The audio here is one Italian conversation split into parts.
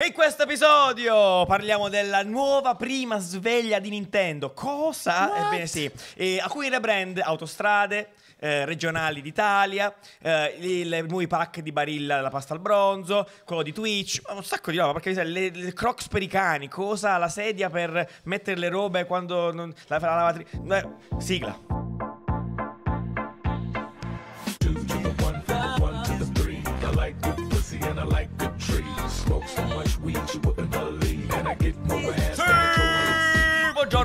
In questo episodio parliamo della nuova prima sveglia di Nintendo. Cosa? What? Ebbene sì, e alcuni rebrand, autostrade, eh, regionali d'Italia, eh, i nuovi pack di Barilla della pasta al bronzo, quello di Twitch, un sacco di roba, perché le, le, crocs per i cani, cosa? La sedia per mettere le robe quando... Non, la, la lavatrice... Eh, sigla. weed you with a believe. And I get more ass than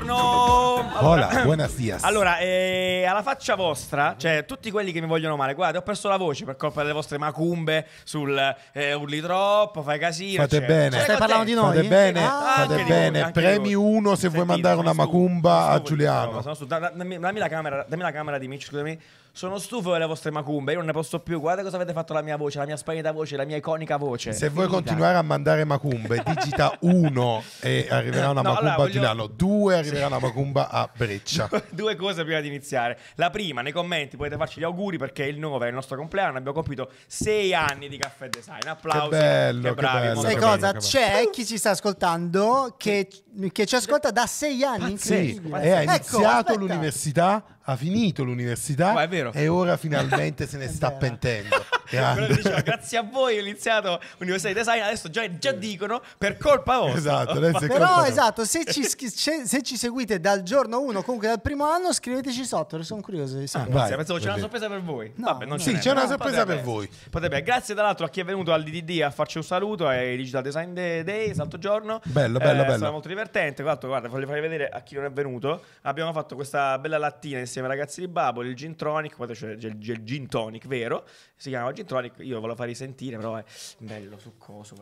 Allora, Hola, buenas dias. Allora, eh, alla faccia vostra, cioè tutti quelli che mi vogliono male, guarda, ho perso la voce per colpa delle vostre macumbe sul eh, urli troppo, fai casino. Fate cioè. bene. Cioè, Stai parlando di noi? Fate bene, ah, fate bene. Voi, Premi uno se Sentite, vuoi mandare una stufo, macumba a Giuliano. Sono su, dammi, dammi, la camera, dammi la camera di Mitch, scusami. Sono stufo delle vostre macumbe, io non ne posso più. Guarda cosa avete fatto alla mia voce, la mia sparita voce, la mia iconica voce. Se vuoi continuare a mandare macumbe, digita 1 e arriverà una no, macumba allora, voglio... a Giuliano, 2 arriverà una Macumba a Breccia. Due cose prima di iniziare. La prima, nei commenti potete farci gli auguri perché il 9 è il nostro compleanno, abbiamo compiuto sei anni di caffè design. Applausi. Che bello, che bravi. Che bello, Sai cosa? Bello, C'è chi ci sta ascoltando che, che ci ascolta da sei anni. Pazzesco, E ha iniziato ecco, l'università ha finito l'università è vero. e ora finalmente se ne sta vero. pentendo. Diceva, grazie a voi ho iniziato l'università di design, adesso già, già dicono per colpa vostra. Esatto, Però no. esatto, se ci, se ci, seguite dal giorno 1, comunque dal primo anno, scriveteci sotto, sono curioso di sapere. Ah, vai, pensavo c'è una sorpresa per voi. No, Vabbè, non sì, c'è una sorpresa potrebbe, per voi. Potrebbe. Grazie tra l'altro a chi è venuto al DDD a farci un saluto, ai Digital Design Day salto giorno. Bello, bello, eh, bello. È stato molto divertente. Tra l'altro, guarda, voglio farvi vedere a chi non è venuto. Abbiamo fatto questa bella lattina insieme insieme ai ragazzi di Baboli, il Gin Tonic, poi c'è il, il, Gin Tonic, vero? Si chiama Gin Tonic, io ve lo farei sentire, però è bello, succoso.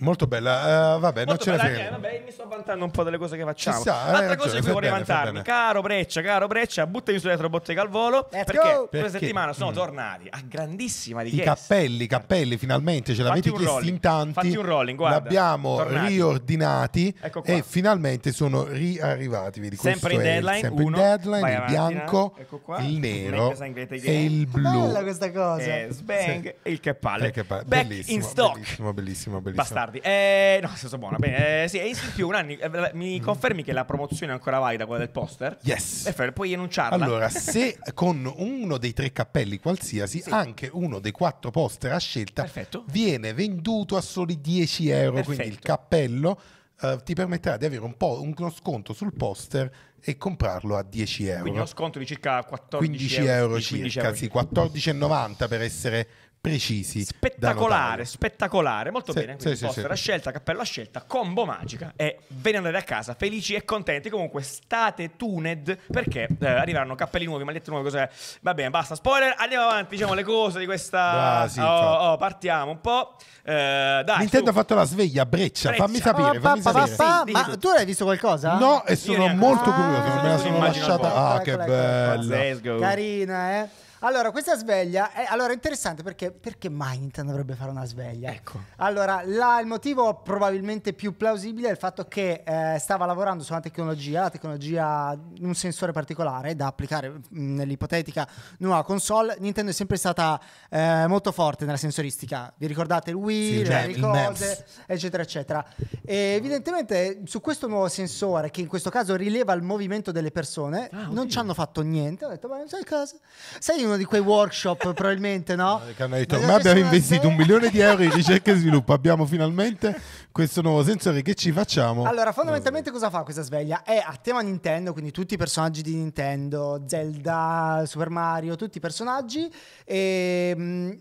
Molto bella, uh, vabbè, Molto non ce ne eh, vabbè, mi sto vantando un po' delle cose che facciamo. Ci sta, eh, Altra cosa di cui vorrei vantarmi, caro Breccia, caro Breccia, buttami su dietro bottega al volo, Let's perché go! questa settimana sono mm. tornati a grandissima richiesta. I cappelli, i cappelli, finalmente ce l'avete chiesto in tanti. Fatti un rolling, guarda. L'abbiamo tornati. riordinati ecco e finalmente sono riarrivati. Vedi, sempre in deadline, sempre uno, in deadline, il bianco bianco, ecco, ecco il nero e il blu. Bella questa cosa. Eh, sbang sì. e il che palle. Che palle. Bellissimo, in stock. Bellissimo, bellissimo, bellissimo. Bastardi. Eh, no, senso buona. Bene, eh, sì, in più, un anno, eh, mi mm. confermi che la promozione è ancora valida, quella del poster? Yes. Perfetto, puoi enunciarla. Allora, se con uno dei tre cappelli qualsiasi, sì. anche uno dei quattro poster a scelta, Perfetto. viene venduto a soli 10 euro. Perfetto. Quindi il cappello... Uh, ti permetterà di avere un po' uno sconto sul poster e comprarlo a 10 euro. Quindi uno sconto di circa 14 15 euro, euro circa, euro. sì, 14,90 per essere precisi. Spettacolare, spettacolare. Molto sì, bene. Quindi sì, poster a scelta, cappello a scelta, combo magica. E ve ne andate a casa felici e contenti. Comunque state tuned perché eh, arriveranno cappelli nuovi, magliette nuove, cos'è. Va bene, basta. Spoiler, andiamo avanti. Diciamo le cose di questa. Ah, oh, oh, partiamo un po'. Eh, dai, Nintendo ha fatto la sveglia, breccia. breccia. Fammi sapere. Oh, fammi papà, sapere. Papà, ma tu. tu l'hai visto qualcosa? No, e sono molto curioso. me la sono lasciata. Ah, che bello. Carina, eh. Allora, questa sveglia è allora, interessante perché, perché mai Nintendo dovrebbe fare una sveglia? Ecco. Allora, là, il motivo probabilmente più plausibile è il fatto che eh, stava lavorando su una tecnologia, la tecnologia, un sensore particolare da applicare mm, nell'ipotetica nuova console. Nintendo è sempre stata eh, molto forte nella sensoristica. Vi ricordate il Wii, sì, cioè, le cose, eccetera, eccetera. E evidentemente su questo nuovo sensore, che in questo caso rileva il movimento delle persone, ah, non ci hanno fatto niente. Ho detto, ma sai cosa? Sai un uno di quei workshop, probabilmente, no? Eh, che hanno detto, ma abbiamo investito un milione di euro in ricerca e sviluppo, abbiamo finalmente questo nuovo sensore, che ci facciamo? Allora, eh, fondamentalmente cosa fa questa sveglia? È a tema Nintendo, quindi tutti i personaggi di Nintendo, Zelda, Super Mario, tutti i personaggi, ehm,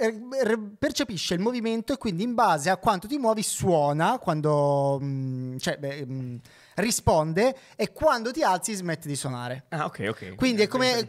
eh, e percepisce il movimento e quindi in base a quanto ti muovi suona quando... Mm, cioè, beh, mm, risponde e quando ti alzi smette di suonare. Ah, ok, ok. Quindi è come,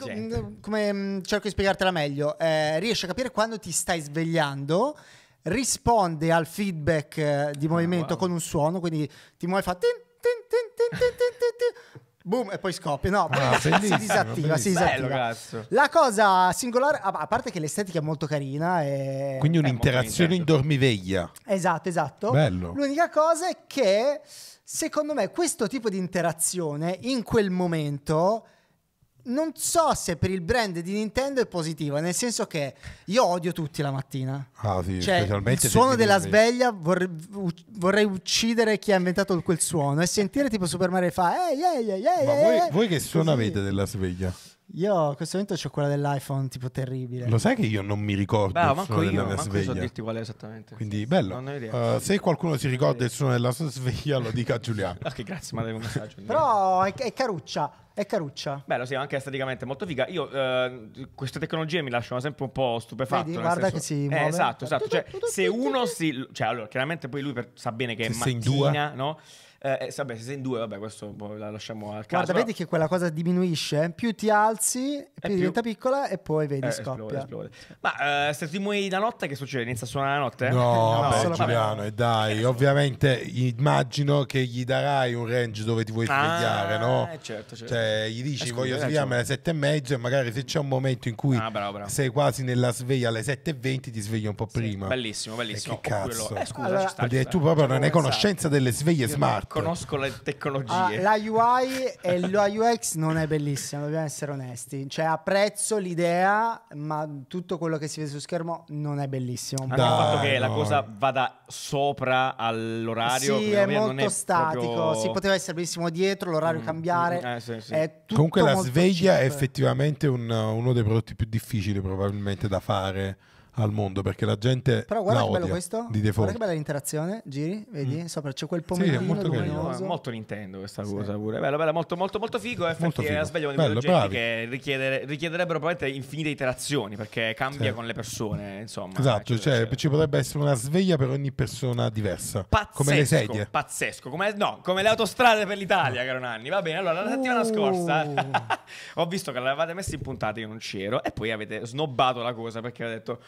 come mm, cerco di spiegartela meglio, eh, riesci a capire quando ti stai svegliando risponde al feedback eh, di ah, movimento oh, wow. con un suono, quindi ti muovi e fa tin, tin, tin, tin Boom, e poi scoppia. No, ah, si disattiva. Si disattiva. Bello, la cosa singolare, a parte che l'estetica è molto carina. E... Quindi eh, un'interazione in dormiveglia. Esatto, esatto. Bello. L'unica cosa è che secondo me questo tipo di interazione in quel momento non so se per il brand di Nintendo è positiva, nel senso che io odio tutti la mattina. Ah, sì, cioè, il suono della sveglia vorrei, vorrei, uccidere chi ha inventato quel suono e sentire tipo Super Mario fa ehi ehi ehi ehi. Ma voi, voi che suono avete della sveglia? Io a questo momento ho quella dell'iPhone tipo terribile. Lo sai che io non mi ricordo Beh, il manco suono io, della mia manco sveglia. so dirti qual è esattamente. Quindi bello. Non ho idea. Uh, se qualcuno si ricorda il suono della sua sveglia, lo dica a Giuliano. ok, grazie, ma devo un messaggio. Però è, è caruccia. È caruccia. Bello, sì, anche esteticamente molto figa. Io eh, queste tecnologie mi lasciano sempre un po' stupefatto. Vedi, guarda senso... che si eh, muove. Eh, esatto, esatto. Cioè, se uno si... Cioè, allora, chiaramente poi lui per... sa bene che se è mattina, no? Eh, e, eh, vabbè, se sei in due, vabbè, questo boh, la lasciamo al caso. Guarda, vedi che quella cosa diminuisce, più ti alzi, eh, più, più diventa piccola e poi vedi eh, scoppia. Esplode, esplode. Ma eh, se ti muovi la notte, che succede? Inizia a suonare la notte? No, no beh, Giuliano, e dai, ovviamente immagino che gli darai un range dove ti vuoi svegliare, ah, no? Eh, certo, certo. Cioè, gli dici Ascolta, voglio svegliarmi alle sette e mezzo e magari se c'è un momento in cui ah, bravo, bravo. sei quasi nella sveglia alle sette e venti ti svegli un po' prima. Sì, bellissimo, bellissimo. E che oh, cazzo? Eh, scusa, allora, sta, perché tu proprio non hai conoscenza delle sveglie smart conosco le tecnologie. Ah, la UI e la UX non è bellissima, dobbiamo essere onesti. Cioè, apprezzo l'idea, ma tutto quello che si vede su schermo non è bellissimo. Anche il fatto che no. la cosa vada sopra all'orario. Sì, è molto è statico. Proprio... Si poteva essere bellissimo dietro, l'orario mm, cambiare. Mm, eh, sì, sì. Comunque la sveglia cheap. è effettivamente un, uno dei prodotti più difficili probabilmente da fare al mondo perché la gente però guarda che bello questo guarda che bella l'interazione giri vedi mm. sopra c'è quel pomeriggio sì, molto, molto Nintendo questa cosa pure bello bello molto molto molto figo e eh, molto figo. sveglio di bello, che richiedere, richiederebbero probabilmente infinite iterazioni perché cambia sì. con le persone insomma esatto eh, cioè, cioè, ci potrebbe essere una sveglia per ogni persona diversa pazzesco come le sedie pazzesco come, no come le autostrade per l'Italia caro Nanni va bene allora la settimana uh. scorsa ho visto che l'avevate messa in puntata io non c'ero e poi avete snobbato la cosa perché ho detto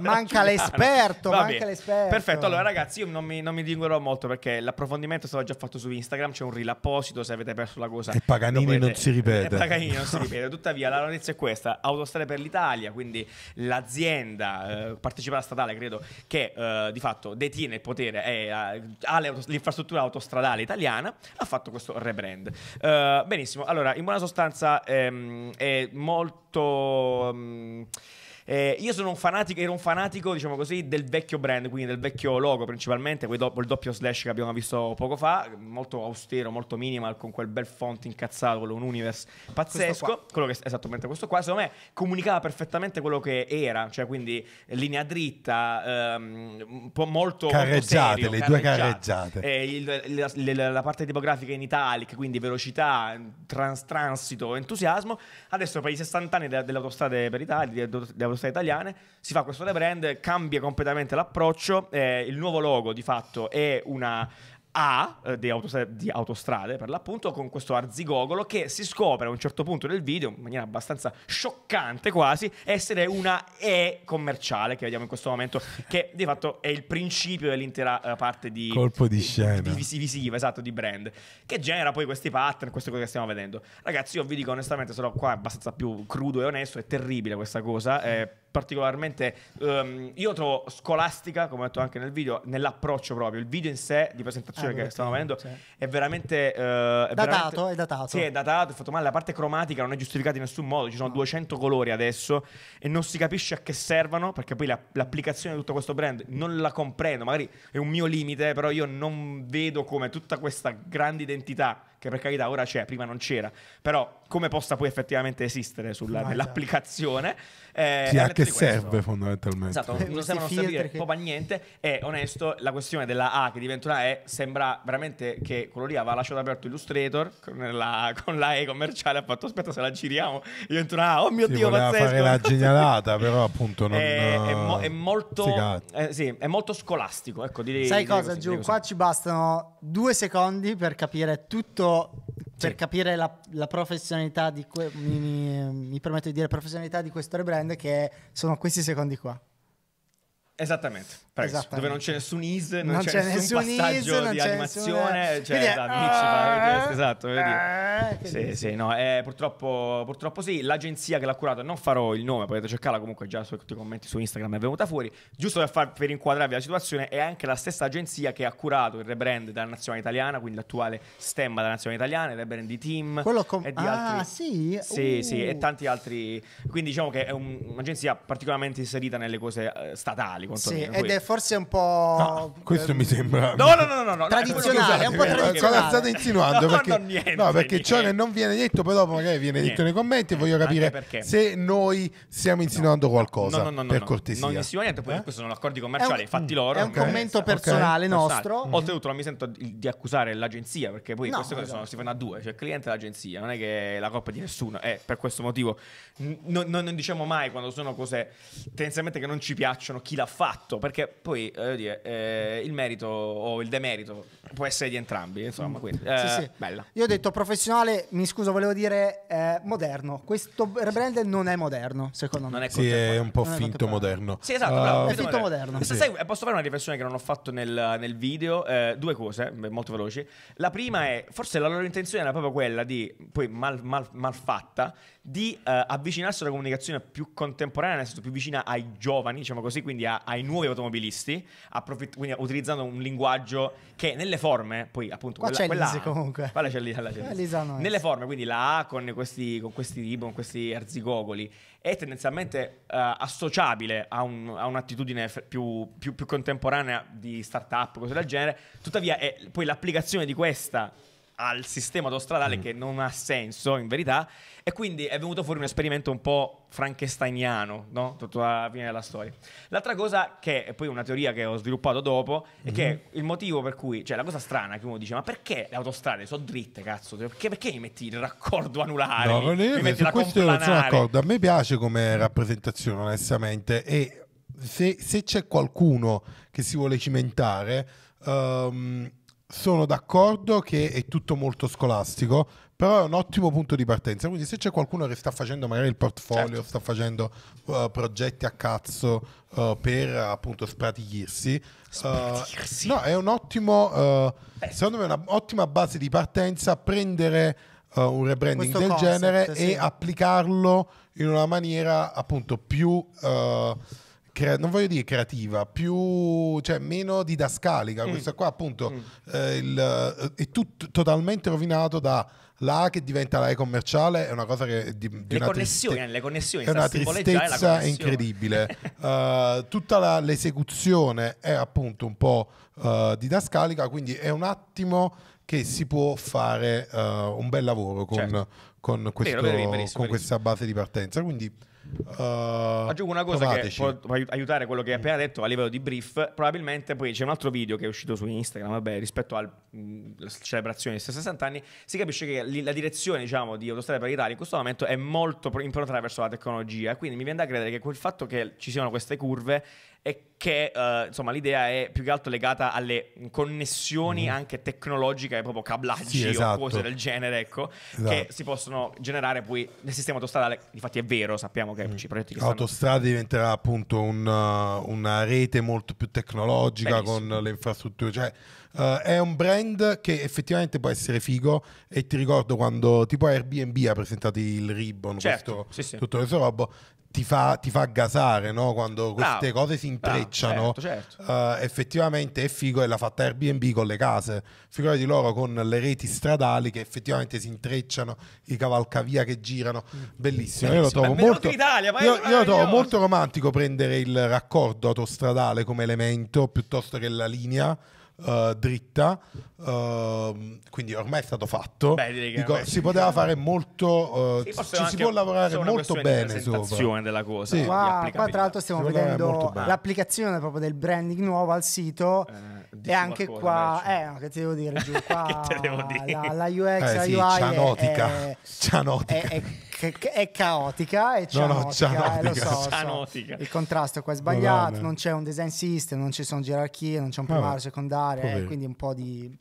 manca l'esperto, manca l'esperto. Perfetto, allora ragazzi io non mi, non mi dilungherò molto perché l'approfondimento è stato già fatto su Instagram, c'è un reel apposito se avete perso la cosa. E Paganini potete... non si ripete. Paganini non si ripete. Tuttavia la notizia è questa, Autostrade per l'Italia, quindi l'azienda eh, alla statale credo che eh, di fatto detiene il potere e eh, ha l'infrastruttura autostradale italiana, ha fatto questo rebrand. Eh, benissimo, allora in buona sostanza ehm, è molto... Mh, mm, eh, io sono un fanatico, ero un fanatico, diciamo così, del vecchio brand, quindi del vecchio logo principalmente, quel, do- doppio slash che abbiamo visto poco fa, molto austero, molto minimal, con quel bel font incazzato, quello un universe pazzesco. Quello che esattamente questo qua, secondo me comunicava perfettamente quello che era, cioè quindi linea dritta, ehm, un po' molto carreggiate, serio, le due carreggiate. Eh, il, la, la, parte tipografica in italic, quindi velocità, trans, transito, entusiasmo. Adesso per i 60 anni delle autostrade per Italia, delle de, università italiane, si fa questo rebrand, cambia completamente l'approccio, eh, il nuovo logo di fatto è una a eh, di, autostrade, di, autostrade, per l'appunto con questo arzigogolo che si scopre a un certo punto del video in maniera abbastanza scioccante quasi essere una E commerciale che vediamo in questo momento che di fatto è il principio dell'intera eh, parte di colpo di, di scena di, vis- visiva esatto di brand che genera poi questi pattern queste cose che stiamo vedendo ragazzi io vi dico onestamente sono qua abbastanza più crudo e onesto è terribile questa cosa eh, particolarmente... Um, io trovo scolastica, come ho detto anche nel video, nell'approccio proprio. Il video in sé di presentazione ah, che stiamo avendo sì. è veramente... Uh, è datato, veramente, è datato. Sì, è datato, è fatto male. La parte cromatica non è giustificata in nessun modo. Ci sono no. 200 colori adesso e non si capisce a che servono perché poi la, l'applicazione di tutto questo brand non la comprendo. Magari è un mio limite, però io non vedo come tutta questa grande identità che per carità ora c'è, prima non c'era, però come possa poi effettivamente esistere sulla, ah, nell'applicazione? Eh, sì, a che serve fondamentalmente? Esatto, eh, non sembrano servire che... poco niente e onesto la questione della A che diventa una E sembra veramente che quello lì aveva lasciato aperto Illustrator con la, con la E commerciale ha fatto aspetta se la giriamo diventa una A, oh mio sì, Dio pazzesco! fare la genialata però appunto non... È, eh, è, mo, è eh, molto, eh, sì, è molto scolastico, ecco direi Sai cosa Giù? Qua ci bastano due secondi per capire tutto per sì. capire la, la, professionalità di que- mi, mi, mi, permetto di dire professionalità di questo rebrand che sono questi secondi qua. Esattamente, Esattamente, dove non c'è nessun is, non, non c'è, c'è, nessun, nessun passaggio is, di animazione, nessun... cioè eh, esatto, ah, esatto ah, sì, sì, no, eh, purtroppo, purtroppo sì, l'agenzia che l'ha curata, non farò il nome, potete cercarla comunque già su tutti i commenti su Instagram è venuta fuori, giusto per, far, per inquadrarvi la situazione, è anche la stessa agenzia che ha curato il rebrand della nazionale italiana, quindi l'attuale stemma della nazionale italiana, il rebrand di Team com- e di ah, altri. Sì? Sì, uh. sì, e uh. tanti altri. Quindi diciamo che è un, un'agenzia particolarmente inserita nelle cose eh, statali tradizionali. Sì, ed è forse un po'. No, eh, questo eh, mi sembra. No, no, no, no. no tradizionale, è un po' tradizionale. Cosa state insinuando? No, perché, niente, no, perché ciò che non viene detto, poi dopo magari viene detto nei commenti. voglio capire se noi stiamo insinuando qualcosa. No, no, no. Per cortesia. Non insinuo niente, poi eh? questo sono accordi commerciali, un, fatti loro. È un commento personale nostro. Oltretutto, non mi sento di accusare l'agenzia, perché poi queste cose si fanno a due, cioè il cliente e l'agenzia. Non è che la coppa di nessuno. È per questo motivo. Non diciamo mai quando sono cose tendenzialmente che non ci piacciono chi la fa fatto, perché poi voglio dire, eh, il merito o il demerito può essere di entrambi, insomma, mm. quindi, eh, sì, sì. bella. Io ho detto professionale, mi scuso, volevo dire eh, moderno. Questo rebrand non è moderno, secondo me. Non è sì, è un po' finto moderno. Sì, esatto, bravo, è finto moderno. Sì. Sai, eh, posso fare una riflessione che non ho fatto nel, nel video, eh, due cose eh, molto veloci. La prima è forse la loro intenzione era proprio quella di poi mal, mal, mal fatta di eh, avvicinarsi a una comunicazione più contemporanea, nel senso più vicina ai giovani, diciamo così, quindi a, ai nuovi automobilisti, approfitt- quindi utilizzando un linguaggio che nelle forme, poi appunto Qua quella, c'è quella, l'Isi comunque. Quella c'è lì, eh, Nelle forme, quindi la A con questi, con questi ribbon, questi arzigogoli, è tendenzialmente eh, associabile a, un, a un'attitudine f- più, più, più contemporanea di startup, cose del genere, tuttavia è, poi l'applicazione di questa al sistema autostradale mm. che non ha senso in verità e quindi è venuto fuori un esperimento un po' frankensteiniano, no? Tutto alla fine della storia. L'altra cosa che è poi una teoria che ho sviluppato dopo è mm-hmm. che il motivo per cui, cioè la cosa strana che uno dice, ma perché le autostrade sono dritte, cazzo? Cioè, perché, perché mi metti il raccordo anulare? No, mi, mi metti la questo non sono d'accordo, a me piace come rappresentazione onestamente e se, se c'è qualcuno che si vuole cimentare... Um, sono d'accordo che è tutto molto scolastico, però è un ottimo punto di partenza. Quindi se c'è qualcuno che sta facendo magari il portfolio, certo. sta facendo uh, progetti a cazzo uh, per appunto spratichirsi, uh, eh, no, è un ottimo, secondo me è un'ottima base di partenza prendere un rebranding Questo del concept, genere sì. e applicarlo in una maniera appunto più crea- non voglio dire creativa, più, cioè, meno didascalica. Mm. Questa qua appunto mm. eh, il, eh, è tutto totalmente rovinato da la che diventa la E commerciale è una cosa che di, di le, una connessioni, triste- eh, le connessioni, è una tristezza incredibile. uh, tutta la, l'esecuzione è appunto un po' uh, didascalica, quindi è un attimo che si può fare uh, un bel lavoro con, certo. con, questo, vero, vero, verissimo, con verissimo. questa base di partenza. Quindi Uh, Aggiungo una cosa provateci. che può aiutare quello che hai appena detto a livello di brief. Probabilmente poi c'è un altro video che è uscito su Instagram, vabbè, rispetto alla mm, celebrazione dei 60 anni, si capisce che la direzione diciamo, di Autostrada per l'Italia in questo momento è molto improntata verso la tecnologia. Quindi mi viene da credere che quel fatto che ci siano queste curve e che uh, insomma l'idea è più che altro legata alle connessioni mm. anche tecnologiche, proprio cablaggi sì, esatto. o cose esatto. del genere, ecco, esatto. che si possono generare poi nel sistema autostradale. Infatti è vero, sappiamo che mm. ci progetti che L'autostrada stanno... diventerà appunto un, uh, una rete molto più tecnologica Benissimo. con le infrastrutture, cioè uh, è un brand che effettivamente può essere figo e ti ricordo quando tipo Airbnb ha presentato il Ribbon, certo. questo, sì, sì. tutto questo robo, ti fa, ti fa, gasare no? quando queste no, cose si certo, intrecciano. No, certo, certo. Uh, effettivamente è figo e l'ha fatta Airbnb con le case. Figurati loro con le reti stradali che effettivamente si intrecciano, i cavalcavia che girano. Bellissimo. Mm. Bellissimo. Io lo trovo, molto, io, io lo trovo molto romantico prendere il raccordo autostradale come elemento piuttosto che la linea uh, dritta, uh, quindi ormai è stato fatto. Beh, Dico, si poteva diciamo fare molto, uh, sì, ci si può lavorare molto bene sopra. della cosa. Sì. Qua, qua, tra l'altro stiamo vedendo l'applicazione proprio del branding nuovo al sito eh, e anche qua, eh, che ti devo dire, giù, qua, la, la, UX, eh, la sì, UI è, è, è, è caotica e cianotica, no, no, cianotica. Eh, so, cianotica. So. il contrasto qua è sbagliato, no, non c'è un design system, non ci sono gerarchie, non c'è un primario secondario, eh, quindi un po' di...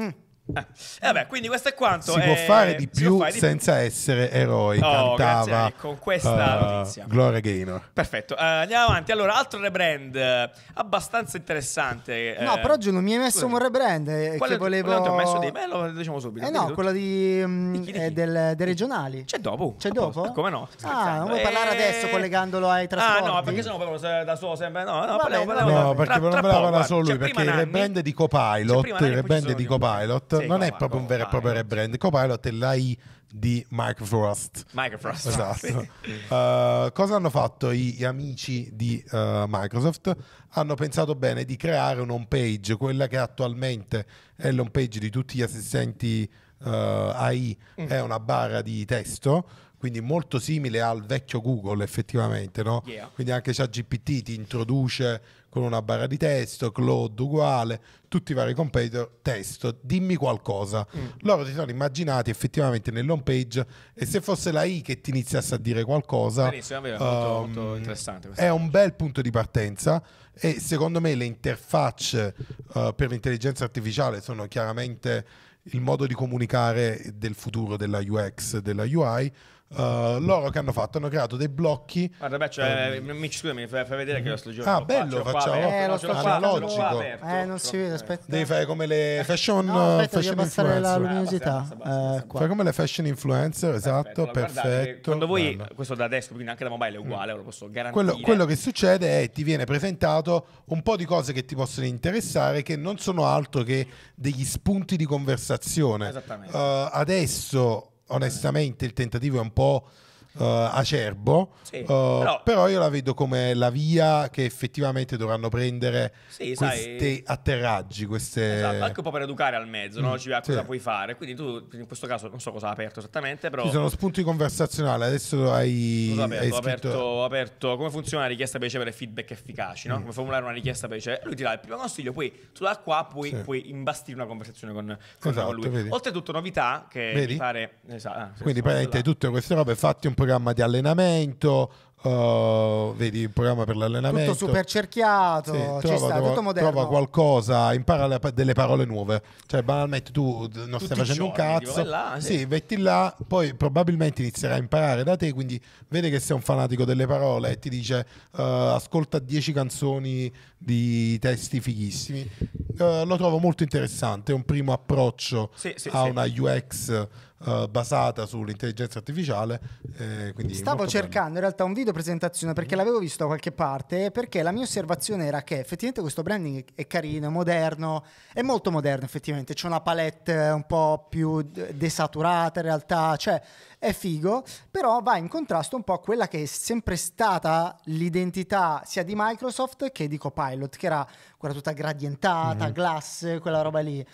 Mm. Eh. Vabbè, quindi questo è quanto. Si eh, può fare di più fare di senza più. essere eroi. Oh, cantava a con questa uh, notizia. Gloria Gaynor. Perfetto, uh, andiamo avanti. Allora, altro rebrand uh, abbastanza interessante. No, per oggi non mi hai messo Scusa. un rebrand. Eh, Quale, che volevo... ti ho messo dei... Beh, lo diciamo subito. Eh no, quello di, um, di, chi, di Del, dei regionali. C'è dopo. C'è dopo? come no? Ah, non vuoi e... parlare adesso collegandolo ai trasporti? Ah, no, perché sennò parlo da solo sempre... No, no, Vabbè, parliamo, no, perché non parlava da solo lui, cioè, perché il rebrand di Copilot, il cioè, rebrand di Copilot Copilot sì, non Copilot, è proprio un vero e proprio ah, rebrand. Copilot è l'AI di Microfrost. Microfrost. Esatto. uh, cosa hanno fatto gli amici di uh, Microsoft? Hanno pensato bene di creare un home page, quella che attualmente è l'home page di tutti gli assistenti uh, eh, AI, mm. è una barra di testo quindi molto simile al vecchio Google effettivamente, no? yeah. Quindi anche ChatGPT ti introduce con una barra di testo, Claude uguale, tutti i vari competitor, testo, dimmi qualcosa. Mm. Loro si sono immaginati effettivamente nell'home page e se fosse la I che ti iniziasse a dire qualcosa, Benissimo, um, molto, ehm, molto interessante è un bel punto di partenza e secondo me le interfacce uh, per l'intelligenza artificiale sono chiaramente il modo di comunicare del futuro della UX, della UI, Uh, loro che hanno fatto hanno creato dei blocchi. Guarda, beh, cioè, um... mi, scusami, fai, fai vedere che lo sto giocando. Ah, bello, qua, facciamo. Qua eh, eh, lo sto eh, non si vede, aspetta. Devi fare come le fashion, no, aspetta, fashion influencer. la luminosità. Ah, eh, fai come le fashion influencer, esatto, perfetto. perfetto. quando voi, questo da desktop, quindi anche da mobile è uguale, mm. lo posso garantire. Quello, quello, che succede è ti viene presentato un po' di cose che ti possono interessare, che non sono altro che degli spunti di conversazione. Esattamente. Uh, adesso onestamente il tentativo è un po' uh, acerbo, sì, uh, però... però... io la vedo come la via che effettivamente dovranno prendere sì, questi sai... atterraggi, queste... Esatto, anche un po' per educare al mezzo, mm, no? Ci, cosa sì. puoi fare, quindi tu in questo caso non so cosa ha aperto esattamente, però... Ci sono spunti conversazionali, adesso hai... Cosa aperto? scritto... aperto, aperto, come funziona la richiesta per ricevere feedback efficaci, no? Mm. Come formulare una richiesta per ricevere... Lui ti dà il primo consiglio, poi tu da qua puoi, sì. puoi imbastire una conversazione con, con esatto, lui. Vedi. Oltretutto novità che vedi? mi pare... Eh, esatto, ah, quindi praticamente tutte queste robe fatti un po' programma di allenamento, Uh, vedi il programma per l'allenamento. Tutto super cerchiato, sì, trova, ci sta, trova, tutto moderno. Trova qualcosa, impara le, delle parole nuove. Cioè, banalmente tu non Tutti stai facendo giorni, un cazzo. Là, sì. sì, vetti là, poi probabilmente inizierà a imparare da te. Quindi vede che sei un fanatico delle parole e ti dice: uh, Ascolta 10 canzoni di testi fighissimi. Uh, lo trovo molto interessante. È un primo approccio sì, sì, a una UX eh, basata sull'intelligenza artificiale. Eh, Stavo cercando bello. in realtà un video presentazione perché l'avevo visto da qualche parte, perché la mia osservazione era che effettivamente questo branding è carino, è moderno, è molto moderno effettivamente, c'è una palette un po' più desaturata in realtà, cioè è figo, però va in contrasto un po' a quella che è sempre stata l'identità sia di Microsoft che di Copilot, che era quella tutta gradientata, mm glass, quella roba lì.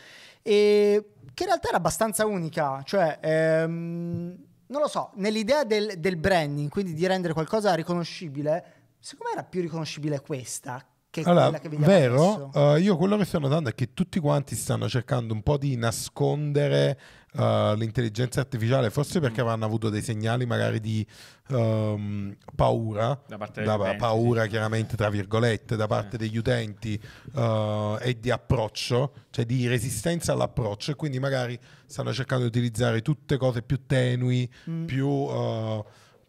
E che in realtà era abbastanza unica, cioè ehm, non lo so, nell'idea del, del, branding, quindi di rendere qualcosa riconoscibile, secondo me era più riconoscibile questa che allora, quella che vediamo vero, adesso. Uh, io quello che sto notando è che tutti quanti stanno cercando un po' di nascondere uh, l'intelligenza artificiale, forse perché mm. avranno avuto dei segnali magari di um, paura, da parte da, utenti, paura sì. chiaramente tra virgolette, da parte eh. degli utenti uh, e di approccio, cioè di resistenza all'approccio e quindi magari stanno cercando di utilizzare tutte cose più tenui, mm. più... Uh,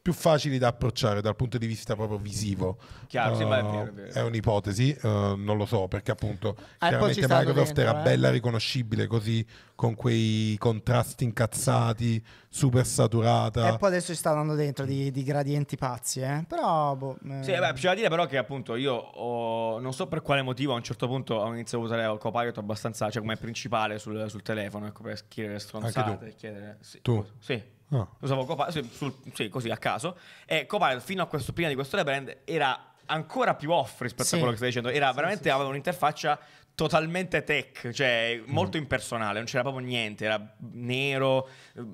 più facili da approcciare dal punto di vista proprio visivo. Chiaro, uh, sì, è, eh, vero, è, vero. è un'ipotesi, uh, non lo so, perché appunto ah, chiaramente Microsoft dentro, era eh? bella riconoscibile così con quei contrasti incazzati, super saturata. E poi adesso ci sta andando dentro di, di gradienti pazzi, eh? Però boh, eh. Sì, beh, c'è da dire però che appunto io ho, non so per quale motivo a un certo punto ho iniziato a usare il Copilot abbastanza, cioè come principale sul, sul telefono, ecco, per chiedere stronzate, chiedere sì. Tu? Sì. Oh. Usavo Copilot sul, sì, così a caso. E Copilot fino a questo, prima di questo rebrand era ancora più off rispetto sì. a quello che stai dicendo. Era sì, veramente aveva un'interfaccia totalmente tech, cioè mm. molto mm. impersonale, non c'era proprio niente, era nero,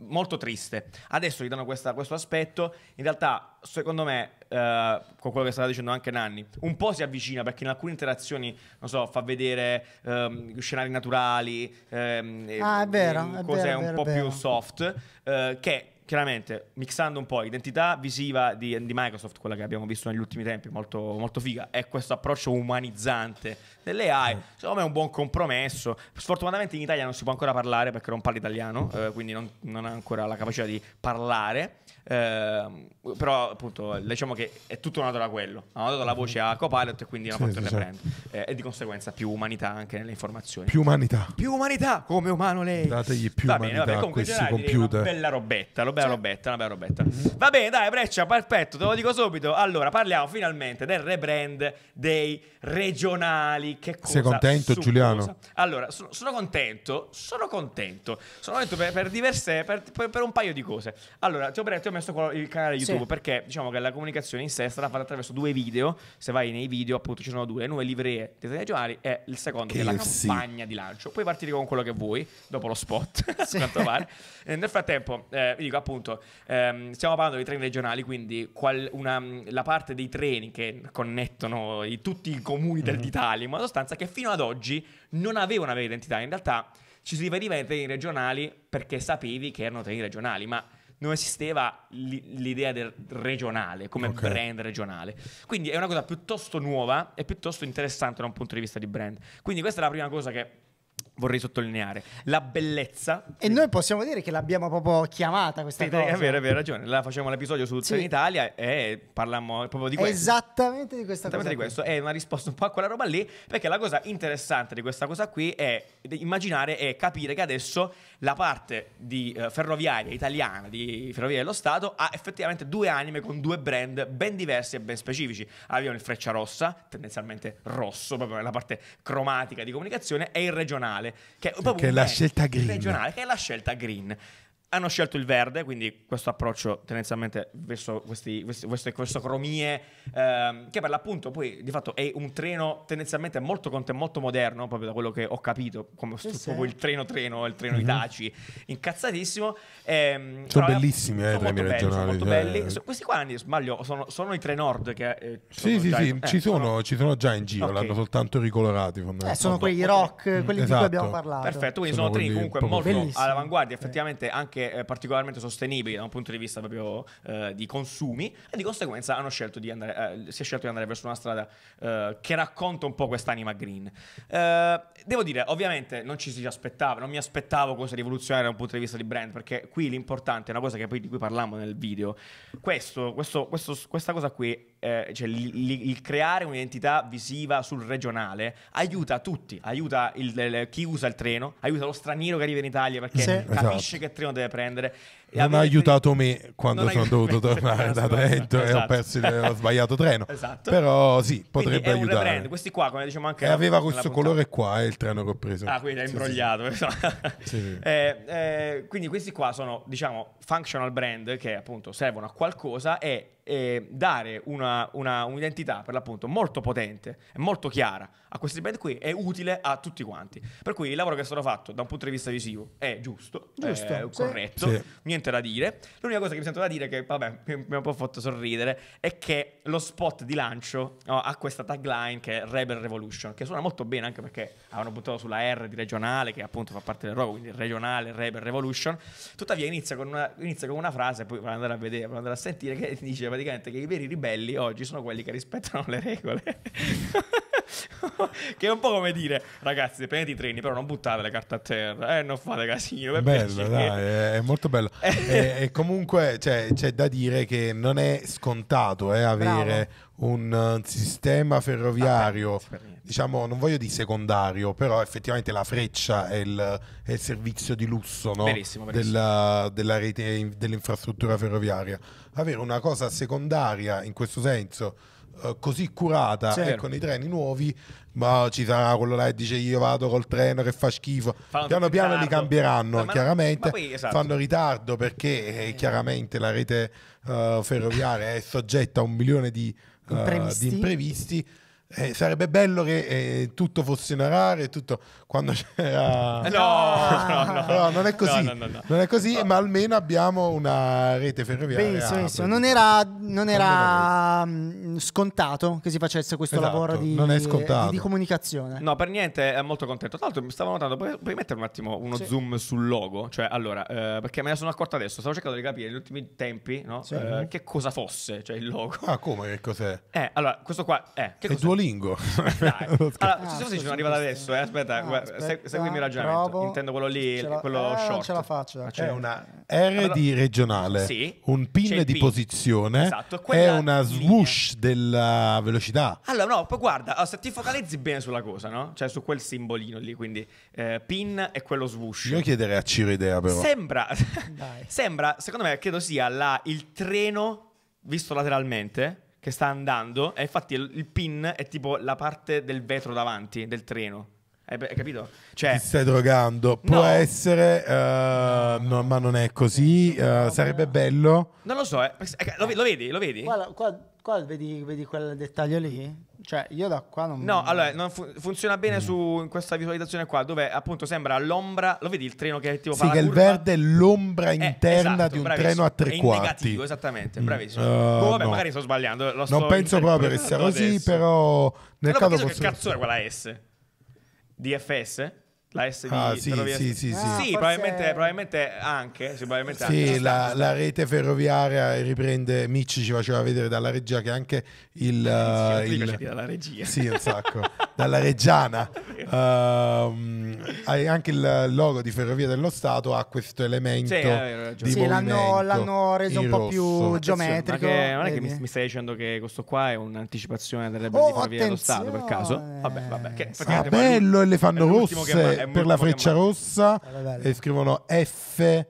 molto triste. Adesso gli danno questa, questo aspetto. In realtà, secondo me, eh, con quello che stava dicendo anche Nanni, un po' si avvicina perché in alcune interazioni, non so, fa vedere ehm, scenari naturali, ehm, ah, è vero, mm, è cose vero, un vero, po' più soft, eh, che chiaramente mixando un po' l'identità visiva di, di, Microsoft, quella che abbiamo visto negli ultimi tempi, molto, molto figa, è questo approccio umanizzante delle AI, secondo me è un buon compromesso. Sfortunatamente in Italia non si può ancora parlare perché non parla italiano, eh, quindi non, non ha ancora la capacità di parlare. Eh, però appunto diciamo che è tutto nato da quello. Hanno dato la voce a Copilot e quindi hanno fatto il rebrand. Eh, e di conseguenza più umanità anche nelle informazioni. Più umanità. Più umanità, come umano lei. Dategli più Va bene, vabbè, comunque questi computer. Una bella robetta, una bella robetta, una bella robetta. Va bene, dai, Breccia, perfetto, te lo dico subito. Allora, parliamo finalmente del rebrand dei regionali. Che cosa Sei contento, succosa. Giuliano? Allora, sono, sono, contento, sono contento. Sono contento per, per diverse, per, per, per, un paio di cose. Allora, ti ho, ti ho messo il canale YouTube sì. perché diciamo che la comunicazione in sé è fatta attraverso due video. Se vai nei video, appunto, ci sono due, nuove livree dei telegiornali e il secondo che, è la campagna di lancio. Puoi partire con quello che vuoi dopo lo spot, sì. quanto pare. E nel frattempo, eh, vi dico appunto, ehm, stiamo parlando dei treni regionali, quindi qual, una, la parte dei treni che connettono i, tutti i comuni mm d'Italia, in modo sostanza che fino ad oggi non aveva una vera identità. In realtà ci si riferiva ai treni regionali perché sapevi che erano treni regionali, ma non esisteva l'idea del regionale, come okay. brand regionale. Quindi è una cosa piuttosto nuova e piuttosto interessante da un punto di vista di brand. Quindi questa è la prima cosa che vorrei sottolineare. La bellezza. E sì. noi possiamo dire che l'abbiamo proprio chiamata questa sì, cosa. È vero, è vero, ragione. La facciamo l'episodio su sì. Italia e parlammo proprio di questo. Esattamente di questa Esattamente cosa. di questo. È una risposta un po' a quella roba lì, perché la cosa interessante di questa cosa qui è immaginare e capire che adesso la parte di eh, ferroviaria italiana, di Ferrovie dello Stato, ha effettivamente due anime con due brand ben diversi e ben specifici. Abbiamo il Freccia Rossa, tendenzialmente rosso, proprio nella parte cromatica di comunicazione, e il regionale regionale, che è, che è la scelta green. Regionale, che è la scelta green hanno scelto il verde, quindi questo approccio tendenzialmente verso questi, questi, queste, queste cromie, ehm, che per l'appunto poi di fatto è un treno tendenzialmente molto, molto moderno, proprio da quello che ho capito, come sì, il treno treno, il treno mm-hmm. Itachi, incazzatissimo. Ehm, sono bellissimi eh, i treni regionali. Belli, cioè... belli. So, questi qua, non sbaglio, sono, sono, i tre nord che... Eh, sì, sì, sì, in, eh, ci, sono, sono... ci, sono, già in giro, okay. l'hanno soltanto ricolorati. Eh, sono quegli rock, quelli esatto. di cui abbiamo esatto. parlato. Perfetto, quindi sono, sono treni comunque molto bellissimi. all'avanguardia, effettivamente anche eh, particolarmente sostenibili da un punto di vista proprio eh, di consumi e di conseguenza andare, eh, si è scelto di andare verso una strada che racconta un po' quest'anima green. devo dire, ovviamente non ci si aspettava, non mi aspettavo cose rivoluzionarie da un punto di vista di brand perché qui l'importante è una cosa che poi di cui parlammo nel video. Questo, questo, questo, questa cosa qui eh, cioè, il, il creare un'identità visiva sul regionale aiuta tutti, aiuta il, il, chi usa il treno, aiuta lo straniero che arriva in Italia perché sì. capisce esatto. che treno deve prendere. Non ha aiutato me quando sono dovuto tornare da Trento esatto. e ho esatto. perso il, ho sbagliato treno. Esatto. Però sì, potrebbe aiutare. Rebrand. Questi qua, come diciamo anche... E aveva questo colore qua eh, il treno che ho preso. Ah, quindi è imbrogliato. Sì, sì. eh, eh, quindi questi qua sono, diciamo, functional brand che appunto servono a qualcosa e eh, dare una, una, per l'appunto molto potente e molto chiara a questi brand qui è utile a tutti quanti. Per cui il lavoro che è stato fatto da un punto di vista visivo è giusto, giusto è sì. corretto, sì. niente da dire. L'unica cosa che mi sento da dire, che vabbè, mi ha un po' fatto sorridere, è che lo spot di lancio no, ha questa tagline che è Rebel Revolution, che suona molto bene anche perché avevano buttato sulla R di regionale, che appunto fa parte del rogo, quindi regionale, Rebel Revolution. Tuttavia inizia con una, inizia con una frase, poi andare a vedere, andare a sentire, che dice praticamente che i veri ribelli oggi sono quelli che rispettano le regole. che è un po' come dire, ragazzi, prendete i treni, però non buttate le carte a terra, eh, non fate casino. Per bello, dai, è molto bello. e, e, comunque cioè, c'è da dire che non è scontato eh, avere Bravo. un eh, sistema ferroviario, ah, diciamo, non voglio dire secondario, però effettivamente la freccia è il, è il servizio di lusso no? bellissimo, bellissimo. Della, della rete dell'infrastruttura ferroviaria. Avere una cosa secondaria in questo senso eh, così curata certo. Ecco, e con i treni nuovi ma ci sarà quello là che dice io vado col treno che fa schifo fanno piano piano ritardo. li cambieranno ma chiaramente ma poi, esatto. fanno ritardo perché eh, eh esatto. chiaramente la rete uh, ferroviaria è soggetta a un milione di, imprevisti. di imprevisti eh, sarebbe bello che eh, tutto fosse una tutto quando c'era... Eh, no, no, no, no, non è così, no, no, non è così ma almeno abbiamo una rete ferroviaria. Benissimo, benissimo. Non era, non era mm, scontato che si facesse questo esatto, lavoro di, di, di, comunicazione. No, per niente, è molto contento. Tra l'altro mi stavo notando, puoi, mettere un attimo uno sì. zoom sul logo? Cioè, allora, eh, perché me ne sono accorto adesso, stavo cercando di capire negli ultimi tempi sì. Eh, che cosa fosse, cioè il logo. Ah, come, che cos'è? Eh, allora, questo qua è... Che cos'è? Duolingo. allora, ah, se ci sono arrivato adesso, eh, aspetta, ah, aspetta, aspetta seguimi il eh, ragionamento. Provo. Intendo quello lì, ce quello eh, short. Non ce la faccio. Ah, c'è eh. una eh, R di regionale, sì, un pin di pin. posizione esatto, è una swoosh linea. della velocità. Allora, no, poi guarda, ah, se ti focalizzi bene sulla cosa, no? Cioè su quel simbolino lì, quindi eh, pin e quello swoosh. Io chiederei a Ciro idea però. Sembra, sembra secondo me, credo sia la, il treno visto lateralmente che sta andando e infatti il, il pin è tipo la parte del vetro davanti del treno. Hai, hai capito? Cioè, Ti stai drogando. Può no. essere, uh, no, ma non è così. Uh, sarebbe bello. Non lo so, eh. eh lo, lo, vedi, lo vedi. Guarda, qua, qua vedi, vedi quel dettaglio lì? Cioè, io da qua non... No, allora, non fu- funziona bene mm. su, in questa visualizzazione qua, dove appunto sembra l'ombra... Lo vedi il treno che è tipo sì, fa che il curva? verde è l'ombra eh, interna eh, esatto, di un bravissimo. treno a tre è quarti. negativo, esattamente, mm. bravissimo. Uh, oh, vabbè, no. magari sto sbagliando. non sto penso proprio che sia così, adesso. però... Nel allora, caso che cazzo è quella S? DFS? La S di ah, sì, sì, sì, ah, sì probabilmente, probabilmente, anche. Sì, probabilmente anche. La, la, rete ferroviaria riprende. Micci ci faceva vedere dalla regia che anche il. Uh, il dalla regia. Sì, un sacco. dalla reggiana. uh, anche il logo di Ferrovia dello Stato ha questo elemento. Sì, vero, sì l'hanno, l'hanno, reso un po' rosso. più geometrico. Che, non è che mi, mi, stai dicendo che questo qua è un'anticipazione delle oh, Ferrovia dello Stato per caso? Vabbè, vabbè. Che, ah, bello, e le fanno rosse per la freccia male. rossa eh, e scrivono F.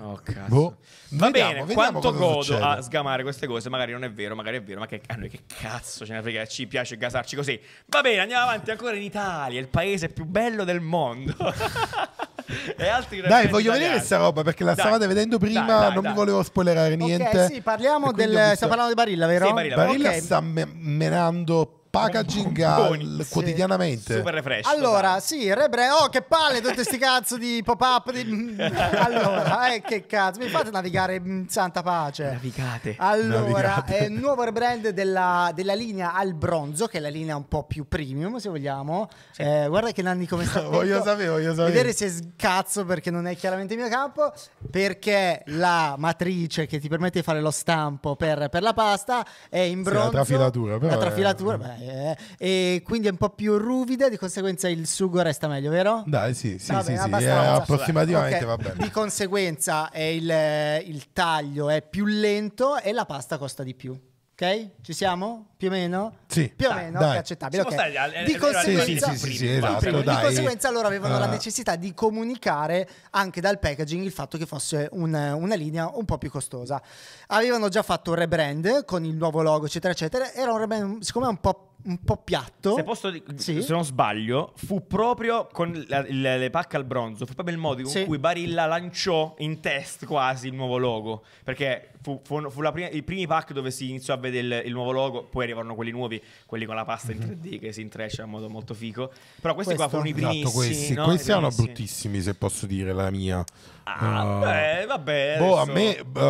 Oh, cazzo. Boh. Va vediamo, bene, vediamo quanto godo succede. a sgamare queste cose, magari non è vero, magari è vero, ma che, a ah, noi che cazzo ce ne frega, ci piace gasarci così. Va bene, andiamo avanti ancora in Italia, il paese più bello del mondo. e altri Dai, voglio italiani. vedere questa roba perché la dai, stavate vedendo prima, dai, dai, non mi volevo spoilerare niente. Ok, sì, parliamo del visto... sta parlando di Barilla, vero? Sì, Barilla, Barilla okay. sta menando packaging al, sì. quotidianamente. Super refresh. Allora, dai. sì, rebre. Oh, che palle, tutti questi cazzo di pop-up. Di... Allora, eh, che cazzo, mi fate navigare in santa pace. Navigate. Allora, Navigate. Eh, nuovo rebrand della, della, linea al bronzo, che è la linea un po' più premium, se vogliamo. Sì. Eh, guarda che Nanni come sta. voglio sapere, voglio sapere. Vedere se cazzo perché non è chiaramente il mio campo. Perché la matrice che ti permette di fare lo stampo per, per la pasta è in bronzo. Sì, la trafilatura, però. La trafilatura, è... Eh. beh eh, e quindi è un po' più ruvida, di conseguenza il sugo resta meglio, vero? Dai, sì, sì, vabbè, sì, sì. Eh, approssimativamente okay. va bene. Di conseguenza eh, il, eh, il taglio è più lento e la pasta costa di più. Ok? Ci siamo? Più o meno? Sì. Più o dai, meno, dai. accettabile. Okay. Stati, è, di conseguenza, di conseguenza loro avevano uh. la ah. necessità di comunicare anche dal packaging il fatto che fosse un, una linea un po' più costosa. Avevano già fatto un rebrand con il nuovo logo, eccetera, eccetera. Era un rebrand, siccome è un po' un po' piatto. Se, posso, sì. se non sbaglio, fu proprio con la, le, le, pacche al bronzo, fu proprio il modo sì. cui Barilla lanciò in test quasi il nuovo logo, perché fu, fu, fu prima, i primi pack dove si iniziò a vedere il, il, nuovo logo, poi arrivarono quelli nuovi, quelli con la pasta in 3D mm-hmm. che si intreccia in modo molto fico, però questi Questo, qua furono i esatto, primissimi. Esatto, questi, no? questi erano bruttissimi se posso dire la mia. Ah, uh, beh, vabbè. Boh, a me... Uh,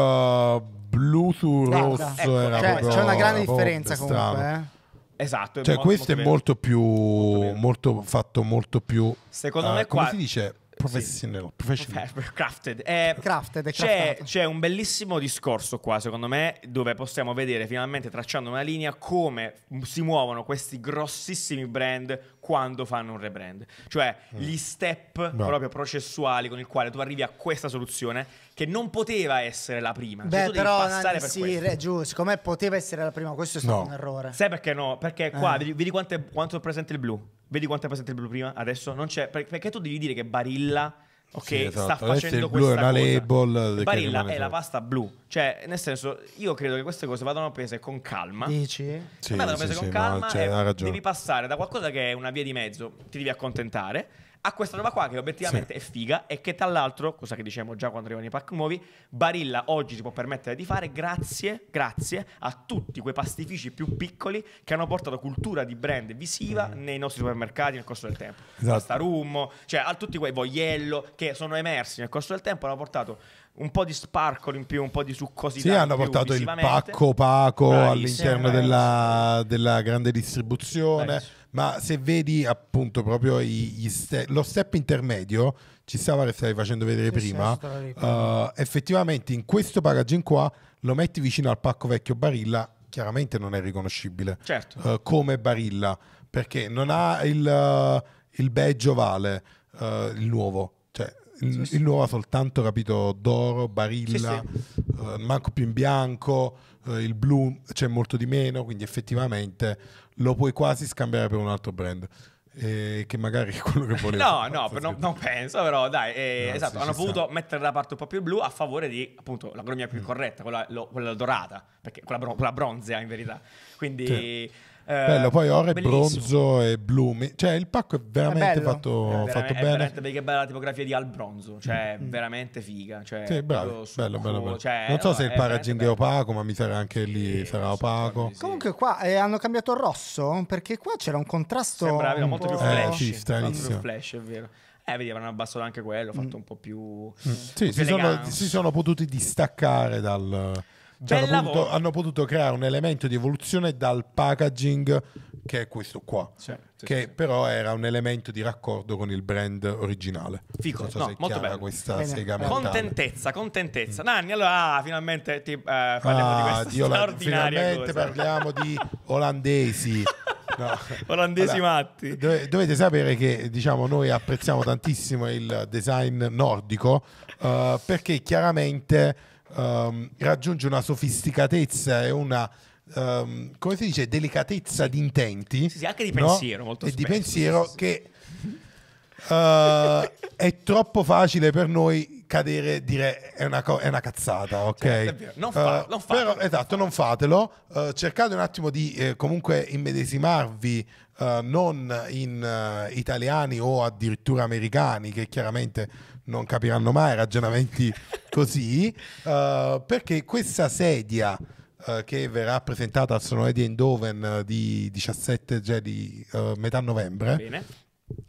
eh, Bluetooth rosso ecco, era cioè, proprio, c'è una grande boh, differenza comunque eh? Esatto. Cioè, molto, questo molto è molto più. Molto, molto fatto molto più. Secondo uh, me, qua. si dice? Professional, professional. Crafted. Eh, Crafted c'è, c'è, un bellissimo discorso qua, secondo me, dove possiamo vedere finalmente tracciando una linea come si muovono questi grossissimi brand quando fanno un rebrand. Cioè mm. gli step no. proprio processuali con il quale tu arrivi a questa soluzione che non poteva essere la prima. Beh, cioè, però passare no, sì, re, giù, siccome poteva essere la prima, questo è stato no. un errore. Sai perché no? Perché qua eh. vedi, vedi quanto, è, quanto è presente il blu. Vedi quanto è presente il blu prima? Adesso non c'è. Perché tu devi dire che Barilla ok, sì, esatto. sta facendo questa cosa. Label, Barilla è la esatto. pasta blu. Cioè, nel senso, io credo che queste cose vadano prese con calma. Dici? Sì, vadano prese sì, con calma. Cioè, devi passare da qualcosa che è una via di mezzo, ti devi accontentare a questa roba qua che obiettivamente sì. è figa e che tra l'altro, cosa che dicevamo già quando arrivano i pack nuovi, Barilla oggi si può permettere di fare grazie, grazie a tutti quei pastifici più piccoli che hanno portato cultura di brand visiva mm. nei nostri supermercati nel corso del tempo. Esatto. Pasta Rummo, cioè a tutti quei Vogliello che sono emersi nel corso del tempo hanno portato un po' di sparkle in più, un po' di succosità. Sì, hanno portato il pacco opaco all'interno della, della, grande distribuzione. Bravissimo ma se vedi appunto proprio i, ste- lo step intermedio, ci stava che stavi facendo vedere prima, uh, effettivamente in questo packaging qua lo metti vicino al pacco vecchio Barilla, chiaramente non è riconoscibile certo. uh, come Barilla, perché non ha il, uh, il badge ovale, il nuovo, cioè il, il, nuovo ha soltanto capito d'oro, Barilla, sì, manco più in bianco eh, il blu c'è molto di meno, quindi effettivamente lo puoi quasi scambiare per un altro brand. Eh, che magari è quello che volevo. no, no, non, non, penso, però dai, eh, no, esatto, hanno potuto sta. mettere da parte un po' più il blu a favore di appunto l'economia più mm. corretta, quella, lo, quella dorata, perché quella, bron- quella bronzea in verità. Quindi... Sì eh, bello, poi oro e bronzo e blu. Cioè, il pacco è veramente è fatto, è veramente, fatto eh, eh, bene. Veramente, perché è bella la tipografia di Al Bronzo, cioè, mm. veramente figa. Cioè, sì, bravo. Bello, bello, bello. Cioè, non so no, se il packaging è opaco, ma mi sarà anche lì sì, sarà opaco. Sì. Comunque, qua eh, hanno cambiato il rosso perché qua c'era un contrasto. Sembrava un molto più flash. Eh, sì, stranissimo. Molto più flash, è vero. Eh, vedi, avranno abbassato anche quello, fatto mm. un po' più. Mm. Sì, più si, sono, si, sono, potuti distaccare dal. Cioè, hanno, potuto, hanno, potuto, creare un elemento di evoluzione dal packaging che è questo qua, sì, che sì, però sì. era un elemento di raccordo con il brand originale. Fico, so no, molto bello. questa Bene. sega mentale. Contentezza, contentezza. Nanni, allora ah, finalmente ti, eh, parliamo ah, di questa di Oland- Finalmente cosa. parliamo di olandesi. No. olandesi allora, matti. Dov- dovete sapere che diciamo, noi apprezziamo tantissimo il design nordico uh, perché chiaramente um, raggiunge una sofisticatezza e una um, come si dice delicatezza sì. di intenti sì, sì, anche di pensiero no? molto e spesso, di pensiero che uh, è troppo facile per noi cadere dire è una, co- è una cazzata, ok? Certo, non, eh, fa, uh, non fatelo. Però, esatto, non fatelo. Uh, cercate un attimo di eh, comunque immedesimarvi uh, non in italiani o addirittura americani che chiaramente non capiranno mai ragionamenti così, uh, perché questa sedia uh, che verrà presentata al Sonoedia Eindhoven di 17, cioè di uh, metà novembre. Bene.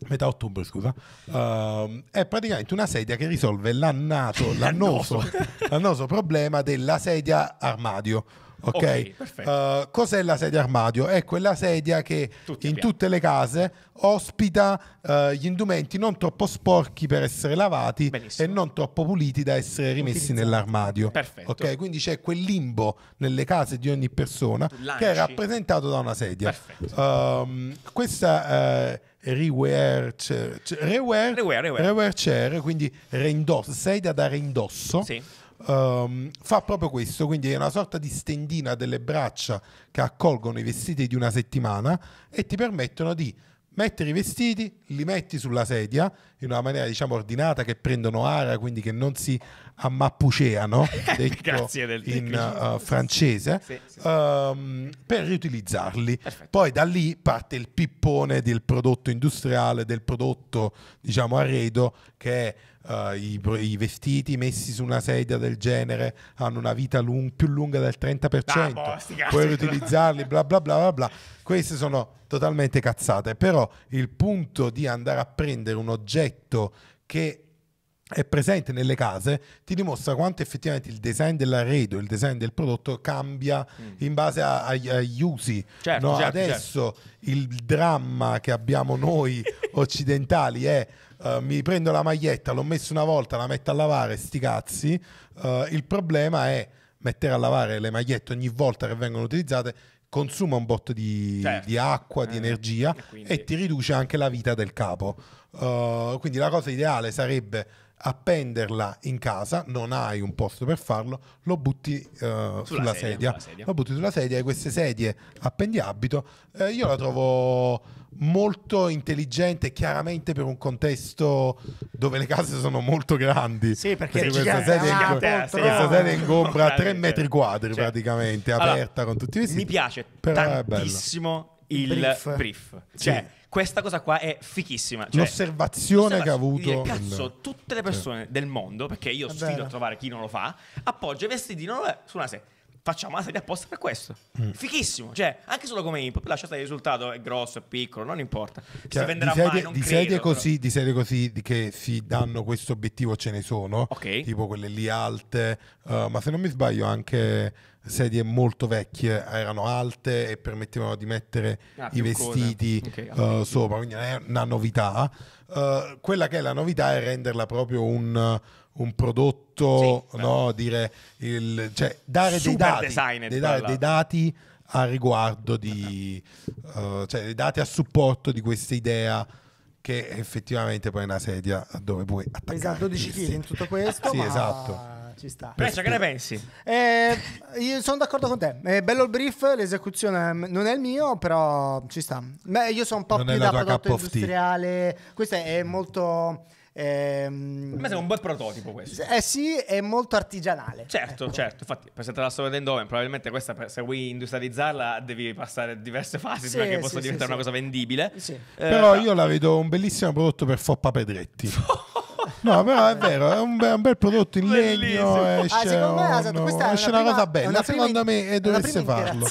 Metà ottobre, scusa, è praticamente una sedia che risolve l'annato, l'annoso, l'annoso problema della sedia armadio Ok, okay uh, cos'è la sedia armadio? È quella sedia che Tutti in abbiamo. tutte le case ospita uh, gli indumenti non troppo sporchi per essere lavati Benissimo. e non troppo puliti da essere rimessi nell'armadio. Perfetto. Ok, quindi c'è quel limbo nelle case di ogni persona Lanci. che è rappresentato da una sedia. Um, questa uh, eh, Rewear chair, cioè, rewear, rewear, rewear. rewear chair, quindi reindosso, sedia da reindosso. Sì Um, fa proprio questo, quindi è una sorta di stendina delle braccia che accolgono i vestiti di una settimana e ti permettono di mettere i vestiti, li metti sulla sedia in una maniera diciamo ordinata che prendono aria, quindi che non si ammappuceano, detto in uh, francese, sì, sì. Um, per riutilizzarli. Perfetto. Poi da lì parte il pippone del prodotto industriale, del prodotto diciamo arredo che è uh, i, i, vestiti messi su una sedia del genere hanno una vita lung- più lunga del 30%, ah, boh, puoi riutilizzarli, bla bla bla bla bla. Queste sono totalmente cazzate, però il punto di andare a prendere un oggetto che è presente nelle case ti dimostra quanto effettivamente il design dell'arredo, il design del prodotto cambia mm. in base a, a, agli usi. Certo, no, certo, adesso certo. il dramma che abbiamo noi occidentali è uh, mi prendo la maglietta, l'ho messa una volta, la metto a lavare, sti cazzi. Uh, il problema è mettere a lavare le magliette ogni volta che vengono utilizzate consuma un botto di, certo. di acqua, eh, di energia e, quindi... e, ti riduce anche la vita del capo. Uh, quindi la cosa ideale sarebbe appenderla in casa, non hai un posto per farlo, lo butti uh, sulla, sulla, sedia, sedia. Lo butti sulla sedia e queste sedie appendiabito, eh, io la trovo molto intelligente, chiaramente per un contesto dove le case sono molto grandi. Sì, perché, perché questa, sedia in, testa, questa sedia ingombra 3 metri quadri cioè. praticamente, aperta allora, con tutti i vestiti. Mi piace tantissimo il brief. brief. Cioè, sì questa cosa qua è fichissima. Cioè, L'osservazione che ha avuto. Cazzo, tutte le persone cioè. del mondo, perché io eh, sfido a trovare chi non lo fa, appoggia i vestiti non lo su una sedia. Facciamo una serie apposta per questo. Mm. Fichissimo. Cioè, anche solo come input, lasciate il risultato, è grosso, è piccolo, non importa. Cioè, si venderà di sedie, mai, non di credo, sedie così, Di sedie così che si danno questo obiettivo ce ne sono. Okay. Tipo quelle lì alte. Uh, ma se non mi sbaglio anche sedie molto vecchie, erano alte e permettevano di mettere ah, i vestiti okay, Uh, sopra, quindi è una novità. Uh, quella che è la novità è renderla proprio un, un prodotto, sì, no? dire il, cioè dare dei dati, dei, dare dei dati a riguardo di, uh, cioè dei dati a supporto di questa idea che effettivamente poi è una sedia dove puoi attaccare. Esatto, 12 kg in tutto questo. sì, esatto ci sta. Breccia, che ne pensi? Eh, io sono d'accordo con te. È bello il brief, l'esecuzione ehm, non è il mio, però ci sta. Beh, io sono un po' non più da prodotto industriale. Questo è molto... Ehm... me è un bel prototipo questo. Eh sì, è molto artigianale. Certo, ecco. certo. Infatti, per sentire la storia di probabilmente questa, se vuoi industrializzarla, devi passare diverse fasi sì, perché sì, possa sì, diventare una cosa vendibile. Eh, però io la vedo un bellissimo prodotto per Foppa Pedretti. No, però è vero, è un, be- un bel prodotto in legno. Ah, esce, ah, secondo me, esatto, questa è esce una, prima, cosa bella. secondo me, eh, è dovesse farlo.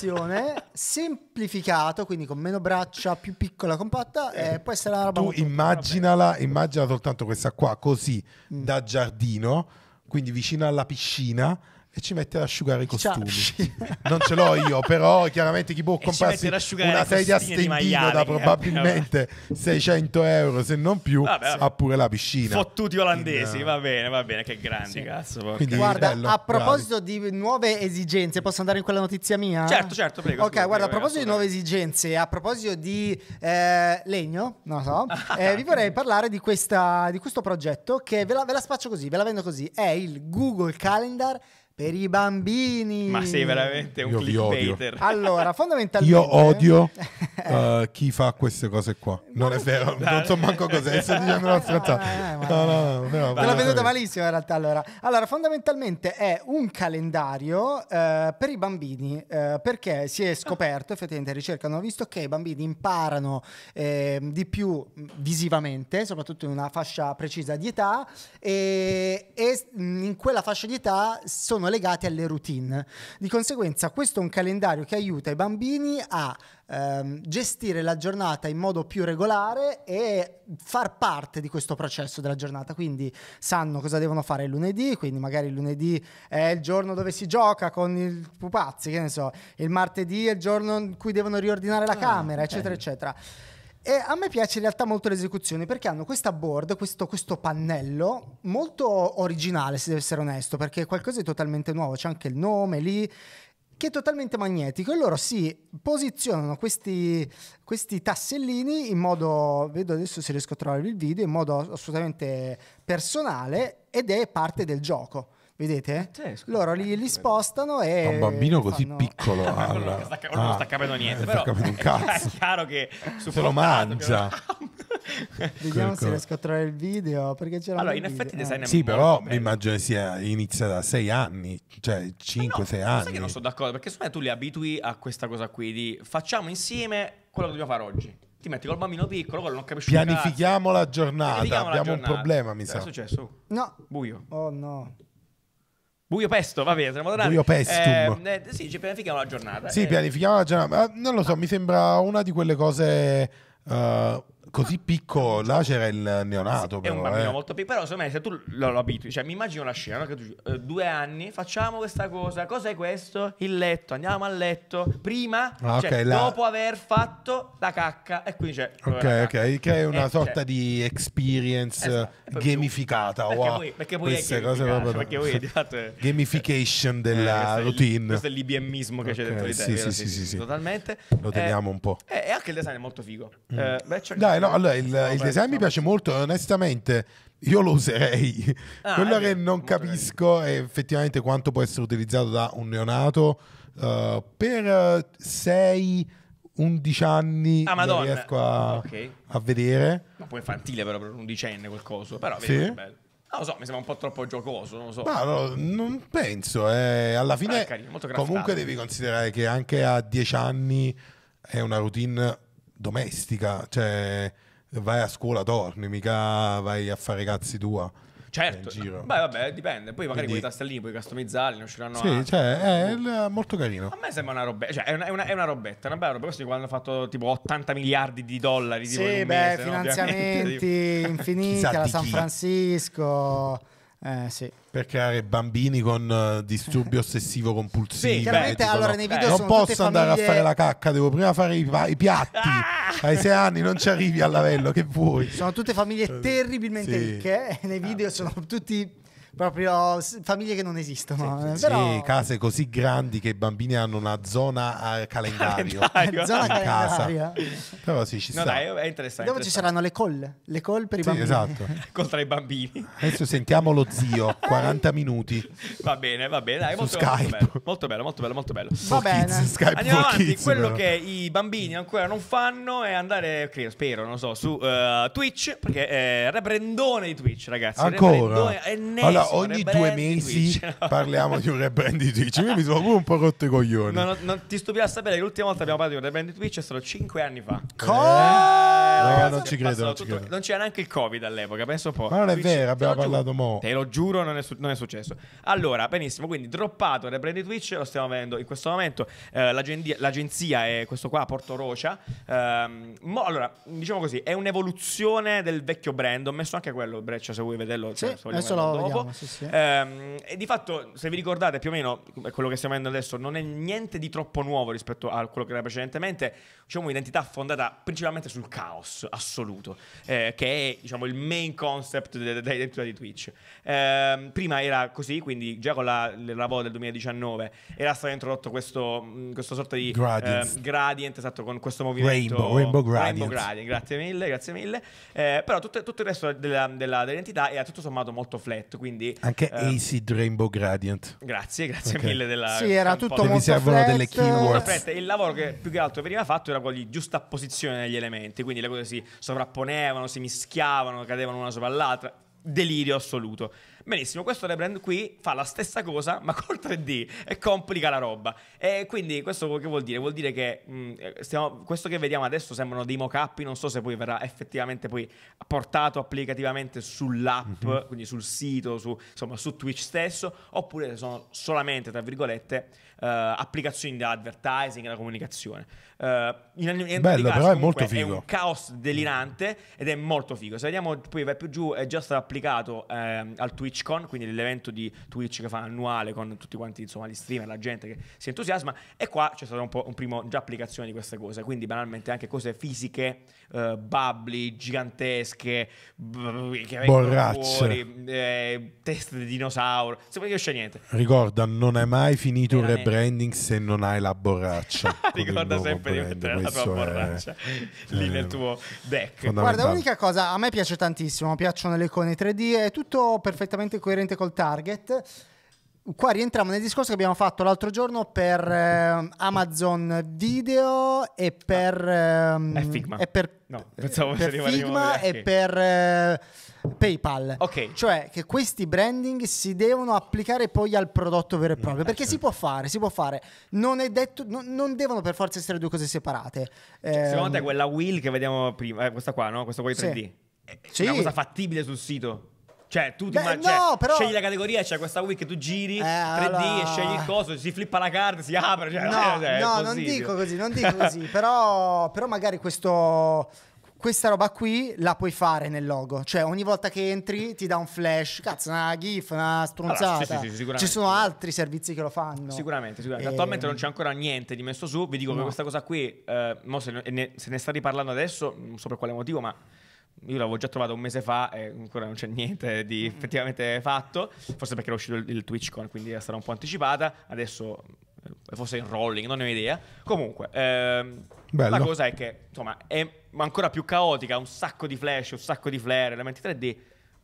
semplificato, quindi con meno braccia, più piccola, compatta, eh, può essere una roba. Tu immaginala, immagina soltanto questa qua, così mm. da giardino, quindi vicino alla piscina e ci mette ad asciugare i costumi. non ce l'ho io, però chiaramente chi può comprarsi una sedia a stendino da eh. probabilmente 600 euro, se non più, vabbè, vabbè. ha pure la piscina. Fottuti olandesi, In, va bene, va bene, che grandi, sì. cazzo. Quindi, guarda, bello, a proposito bravi. di nuove esigenze, posso andare in quella notizia mia? Certo, certo, prego. Ok, prego, guarda, a proposito di nuove esigenze, a proposito di eh, legno, non so, eh, vi vorrei parlare di, questa, di questo progetto che ve la, ve la spaccio così, ve la vendo così, è il Google Calendar per i bambini. Ma sei veramente un Io vi clickbaiter. Allora, fondamentalmente... Io odio eh, chi fa queste cose qua. Non è vero, non so manco cos'è, sto dicendo una eh, stronzata. No, no, no. Te l'ho veduta malissimo in realtà allora. Allora, fondamentalmente è un calendario eh, per i bambini, eh, perché si è scoperto, effettivamente le hanno visto che i bambini imparano eh, di più visivamente, soprattutto in una fascia precisa di età, e, e in quella fascia di età sono sono legati alle routine. Di conseguenza questo è un calendario che aiuta i bambini a ehm, gestire la giornata in modo più regolare e far parte di questo processo della giornata. Quindi sanno cosa devono fare il lunedì, quindi magari il lunedì è il giorno dove si gioca con i pupazzi, che ne so, il martedì è il giorno in cui devono riordinare la ah, camera, okay. eccetera, eccetera. E a me piace in realtà molto l'esecuzione perché hanno questa board, questo, questo pannello molto originale, se devo essere onesto, perché è qualcosa di totalmente nuovo, c'è anche il nome lì che è totalmente magnetico e loro si posizionano questi, questi, tassellini in modo, vedo adesso se riesco a trovare il video, in modo assolutamente personale ed è parte del gioco. Vedete? Sì, Loro li, li, spostano e... Un bambino così fanno... piccolo. Alla... non, sta, ah, eh, non sta capendo niente. però sta capendo un cazzo. È chiaro che... Se lo mangia. Vediamo se riesco a trovare il video. Perché c'era... Allora, in video. effetti design eh. Sì, però mi immagino che sia inizia da sei anni, cioè 5-6 no, anni. Sai che non sono d'accordo, perché secondo me tu li abitui a questa cosa qui di facciamo insieme quello che dobbiamo fare oggi ti metti col bambino piccolo, quello non capisci Pianifichiamo la giornata, Pianifichiamo abbiamo la giornata. un problema, mi È cioè, sa. È successo? No. Buio. Oh no. Buio pesto, va bene, siamo tornati. Buio pesto. Eh, eh, sì, ci pianifichiamo la giornata. Sì, eh. pianifichiamo la giornata. Eh, non lo so, ah. mi sembra una di quelle cose... Uh, così piccolo, là esatto. c'era il neonato. Sì, però, è un bambino eh. molto piccolo, però secondo me se tu lo, lo abitui, cioè mi immagino la scena, no? che tu, eh, due anni, facciamo questa cosa, cos'è questo? Il letto, andiamo a letto, prima, ah, cioè, la... dopo aver fatto la cacca e quindi c'è... Ok, ok, che è una eh, cioè sorta cioè... di experience esatto. gamificata. Perché, wow. poi, perché poi queste cose proprio... Perché poi fatto Gamification eh, della routine. questo è l'IBMismo che okay, c'è dentro di te. Sì, sì, sì, sì, totalmente. Lo teniamo eh, un po'. Eh, e anche il design è molto figo. Mm. Dai, no, no, allora il, no, il design mi piace molto, onestamente. Io lo userei. Ah, Quello ecco, che non capisco è effettivamente quanto può essere utilizzato da un neonato uh, per 6 11 anni ah, non riesco a, okay. a vedere. Ma poi infantile però per un undicenne quel coso, però sì. vedi, bello. Non lo so, mi sembra un po' troppo giocoso, non lo so. Ma no, non penso, eh. alla ah, fine carino, comunque devi considerare che anche a 10 anni è una routine domestica, cioè vai a scuola, torni, mica vai a fare cazzi tua. Certo, giro. Beh, vabbè, dipende. Poi magari Quindi... quei tastellini puoi customizzarli, ne usciranno Sì, altri. cioè, è molto carino. A me sembra una robetta, cioè, è una, è una, è una robetta, una bella roba. Questi quando hanno fatto tipo 80 miliardi di dollari, sì, tipo, in un beh, mese, finanziamenti no? infiniti alla San Francisco eh, sì. Per creare bambini con eh, disturbi ossessivo compulsivi. Sì, beh, allora, nei video non posso andare famiglie... a fare la cacca, devo prima fare i, i piatti. Ah! Ai sei anni non ci arrivi al lavello, che vuoi? Sono tutte famiglie eh, terribilmente sì. ricche. Eh, nei video ah, sono tutti proprio famiglie che non esistono. Eh, sì, però... sì, case così grandi che i bambini hanno una zona eh, calendario, calendario. zona casa. Però sì, ci no, sta. Dai, è interessante. Dopo ci saranno le call, le call per i sì, bambini. Esatto. Contro i bambini. Adesso sentiamo lo zio, 40 minuti. Va bene, va bene, dai, molto, molto, bello, molto bello, molto bello, molto bello. Va bene. Kids, Skype Andiamo avanti, kids, quello però. che i bambini ancora non fanno è andare, credo, spero, non so, su uh, Twitch, perché è reprendone di Twitch, ragazzi. Ancora? Reprendone, è allora, ogni due mesi parliamo di un rebrand di Twitch. Io mi eh. sono pure un po' rotto i coglioni. No, no, non ti stupirà sapere che l'ultima volta abbiamo parlato di un rebrand di Twitch è stato 5 anni fa. Cosa? Eh, no, non ci credo, non ci credo. Non c'era neanche il Covid all'epoca, penso un Ma non Twitch, è vero, abbiamo parlato molto. Te lo giuro, non è, su- non è, successo. Allora, benissimo, quindi droppato il rebrand di Twitch, lo stiamo avendo in questo momento. Eh, l'agenzia è questo qua, Porto Rocia. Um, mo- allora, diciamo così, è un'evoluzione del vecchio brand. Ho messo anche quello, Breccia, se vuoi vederlo. Cioè, sì, adesso lo dopo sì, sì. Ehm, e di fatto, se vi ricordate più o meno, quello che stiamo vedendo adesso non è niente di troppo nuovo rispetto a quello che era precedentemente, diciamo un'identità fondata principalmente sul caos assoluto, eh, che è diciamo, il main concept dell'identità di Twitch. Ehm, prima era così, quindi già con la, la lavoro del 2019 era stato introdotto questo, mm, questo sorta di gradient. Eh, gradient, esatto, con questo movimento Rainbow, Rainbow, gradient. Rainbow gradient. grazie mille, grazie mille. Eh, però tutto, tutto, il resto della, della, dell'identità era tutto sommato molto flat, quindi quindi anche uh, eh, acid rainbow gradient grazie grazie okay. mille della sì era tutto molto mi servono delle keywords il lavoro che più che altro veniva fatto era quello di giusta posizione degli elementi quindi le cose si sovrapponevano si mischiavano cadevano una sopra l'altra delirio assoluto Benissimo, questo rebrand qui fa la stessa cosa ma col 3D e complica la roba. E quindi questo che vuol dire? Vuol dire che mh, stiamo, questo che vediamo adesso sembrano dei mock-up, non so se poi verrà effettivamente poi portato applicativamente sull'app, mm-hmm. quindi sul sito, su, insomma su Twitch stesso, oppure sono solamente, tra virgolette, uh, applicazioni di advertising e comunicazione. Uh, in, in Bello, caso, però è molto figo. È un caos delirante mm. ed è molto figo. Se vediamo poi va più giù, è già stato applicato eh, al Twitch TwitchCon, quindi l'evento di Twitch che fa annuale con tutti quanti insomma, gli streamer, la gente che si entusiasma e qua c'è stata un po' un primo già applicazione di queste cose, quindi banalmente anche cose fisiche eh, bubbly gigantesche, brrr, borracce, eh, teste di dinosauro. Sembra che c'è niente. Ricorda, non hai mai finito Veramente. un rebranding se non hai la borraccia. Ricorda sempre brand. di mettere la tua borraccia è... Eh, lì nel tuo deck. Guarda, l'unica cosa a me piace tantissimo, piacciono le icone 3D, è tutto perfettamente coerente col target qua rientriamo nel discorso che abbiamo fatto l'altro giorno per eh, Amazon Video e per... Ah, ehm, e Figma. E per, no, pensavo per Figma e per eh, PayPal. Ok. Cioè che questi branding si devono applicare poi al prodotto vero e mm, proprio. No, perché eh, certo. si può fare, si può fare. Non è detto... No, non devono per forza essere due cose separate. Cioè, eh, secondo ehm, te quella wheel che vediamo prima, eh, questa qua, no? Questa qua di 3D. Sì. È una cosa fattibile sul sito? Cioè, tu ti Beh, no, cioè, però- scegli la categoria, c'è questa week, tu giri, Eh, 3D allora- e scegli il coso, si flippa la carta, si apre. Cioè, no, cioè, no, non dico così, non dico così, però, però magari questo, questa roba qui la puoi fare nel logo, cioè ogni volta che entri ti dà un flash, cazzo, una GIF, una stronzata. Allora, sì, sì, sì, sicuramente. Ci sono altri servizi che lo fanno. Sicuramente, sicuramente. Attualmente non ehm. c'è ancora niente di messo su. Vi dico che questa cosa qui, eh, mo se, ne, se ne sta riparlando adesso, non so per quale motivo, ma io l'avevo già trovato un mese fa e ancora non c'è niente di mm. effettivamente fatto. Forse perché era uscito il, il TwitchCon, quindi sarà un po' anticipata. Adesso eh, forse in rolling, non ne ho idea. Comunque, ehm, la cosa è che insomma è ancora più caotica, un sacco di flash, un sacco di flare, elementi 3D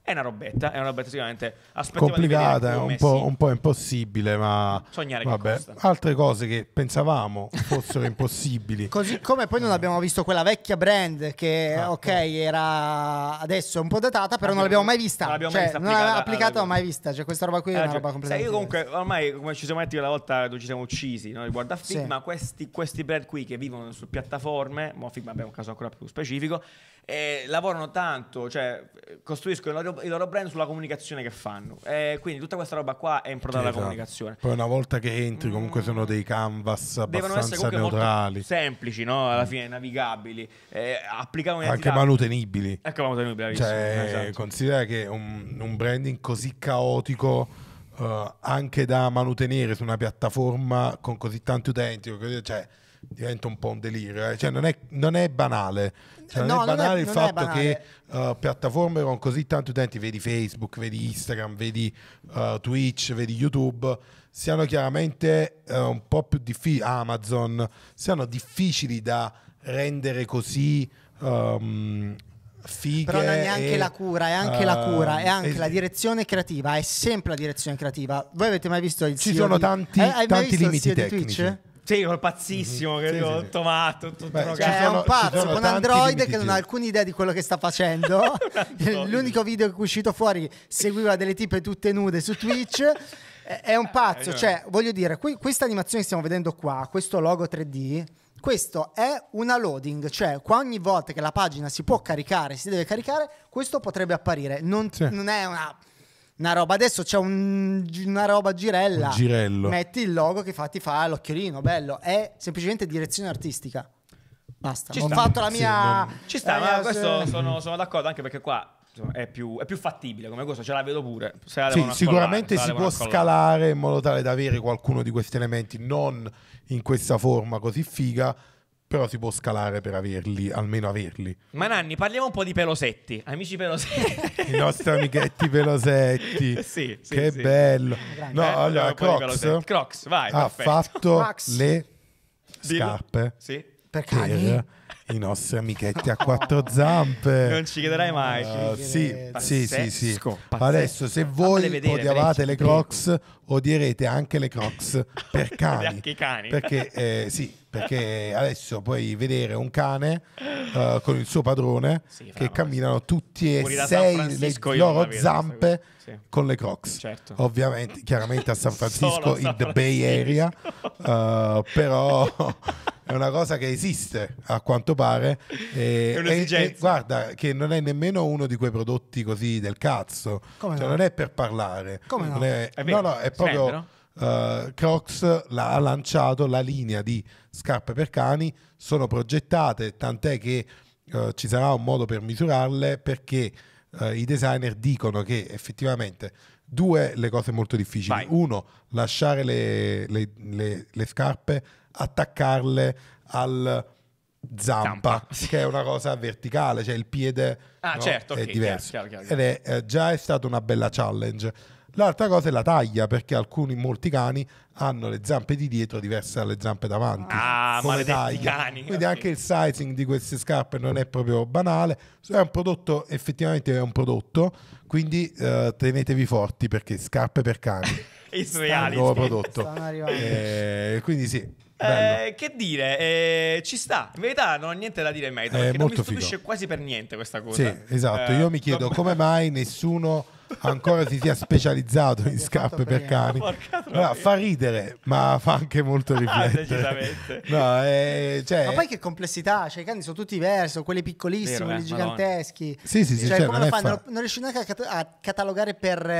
è una robetta, è una robetta sicuramente complicata, è un po', un po', impossibile, ma Sognare vabbè, altre cose che pensavamo fossero impossibili. Così come poi non eh. abbiamo visto quella vecchia brand che ah, ok, no. era adesso è un po' datata, però abbiamo, non l'abbiamo mai vista. Non l'abbiamo cioè, mai vista non applicata, applicata alla... mai vista, cioè questa roba qui eh, è una eh, cioè, roba completamente. Sai, io comunque ormai come ci siamo metti quella volta dove ci siamo uccisi, no? riguardo a Figma, sì. questi, questi brand qui che vivono su piattaforme, mo Figma abbiamo un caso ancora più specifico e lavorano tanto, cioè costruiscono il loro, il loro, brand sulla comunicazione che fanno. E quindi tutta questa roba qua è improntata alla esatto. comunicazione. Poi una volta che entri, mm. comunque sono dei canvas abbastanza neutrali. semplici, no? Alla fine navigabili, eh, anche manutenibili. Anche ecco, manutenibili, cioè, esatto. Considera che un, un branding così caotico. Uh, anche da manutenere su una piattaforma con così tanti utenti, cioè, diventa un po' un delirio. Eh? Cioè, non, è, non, è, banale. Cioè, no, non è banale non è, il fatto banale. che uh, piattaforme con così tanti utenti, vedi Facebook, vedi Instagram, vedi uh, Twitch, vedi YouTube, siano chiaramente uh, un po' più difficili, Amazon, siano difficili da rendere così... Um, Fighe però non è neanche e, la cura, è anche uh, la cura, è ehm, anche es- la direzione creativa, è sempre la direzione creativa. Voi avete mai visto il Ci sono tanti, eh, tanti limiti tecnici. Sì, col pazzissimo, mm-hmm. che sì, sì. tomato, tutto Beh, drogato. Cioè, è un pazzo con Android che non ha alcuna idea di quello che sta facendo. L'unico video che è uscito fuori seguiva delle tipe tutte nude su Twitch. Eh, è un pazzo, eh, cioè, eh. voglio dire, qui, questa animazione che stiamo vedendo qua, questo logo 3D, questo è una loading, cioè qua ogni volta che la pagina si può caricare, si deve caricare, questo potrebbe apparire. Non, sì. non è una una roba. Adesso c'è un, una roba girella. Un girello. Metti il logo che fa, ti fa l'occhiolino, bello. È semplicemente direzione artistica. Basta. Ci Ho sta. fatto la mia. Sì, ci sta, eh, ma questo sono, sono d'accordo anche perché qua Insomma, è, più, è più, fattibile come cosa, ce la vedo pure. La sì, sicuramente si può accollare. scalare in modo tale da avere qualcuno di questi elementi non in questa forma così figa, però si può scalare per averli, almeno averli. Ma Nanni, parliamo un po' di Pelosetti. Amici Pelosetti. I nostri amichetti Pelosetti. sì, sì, Che sì. bello. No, Bello, allora, Crocs Crocs, vai, ha perfetto. fatto Crocs. le scarpe Sì. per Perché? i nostri amichetti a quattro zampe. Non ci chiederai mai. Eh, sì, sì, sì, sì. Adesso, se voi vedere, odiavate le Crocs, odierete anche le Crocs per cani. anche i cani. Perché, eh, sì, perché adesso puoi vedere un cane uh, con il suo padrone sì, che camminano tutti e sei le loro zampe sì. con le Crocs. Certo. Ovviamente, chiaramente a San Francisco, in the Bay Area, uh, però è una cosa che esiste a quanto pare. E, e, e, guarda, che non è nemmeno uno di quei prodotti così del cazzo. Cioè, no? Non è per parlare. Come no? È, è no, no, è proprio... Prendono? Uh, eh, Crocs la, ha lanciato la linea di scarpe per cani, sono progettate, tant'è che uh, ci sarà un modo per misurarle perché uh, i designer dicono che effettivamente due le cose molto difficili. Vai. Uno, lasciare le, le, le, le scarpe, attaccarle al zampa, sì. che è una cosa verticale, cioè il piede ah, no, certo, è okay, diverso. Chiaro, chiaro, chiaro. Ed è eh, già è stata una bella challenge. L'altra cosa è la taglia, perché alcuni, molti cani hanno le zampe di dietro diverse dalle zampe davanti. Ah, come taglia. Cani, Quindi anche il sizing di queste scarpe non è proprio banale. È un prodotto, effettivamente è un prodotto, quindi eh, tenetevi forti perché scarpe per cani. Il Nuovo prodotto. Eh, quindi sì, eh, che dire, eh, ci sta. In verità non ho niente da dire in merito, eh, perché non mi stupisce figo. quasi per niente questa cosa. Sì, esatto. Io mi eh, chiedo come mai nessuno ancora si sia specializzato in scarpe per cani. Allora, fa ridere, ma fa anche molto ah, riflettere. no, eh, cioè... Ma poi che complessità, cioè, i cani sono tutti diversi, quelli piccolissimi, Vero, quelli eh, giganteschi. Sì, sì, sì, cioè, certo, non, fa... non, non riesci neanche a, cat- a catalogare per...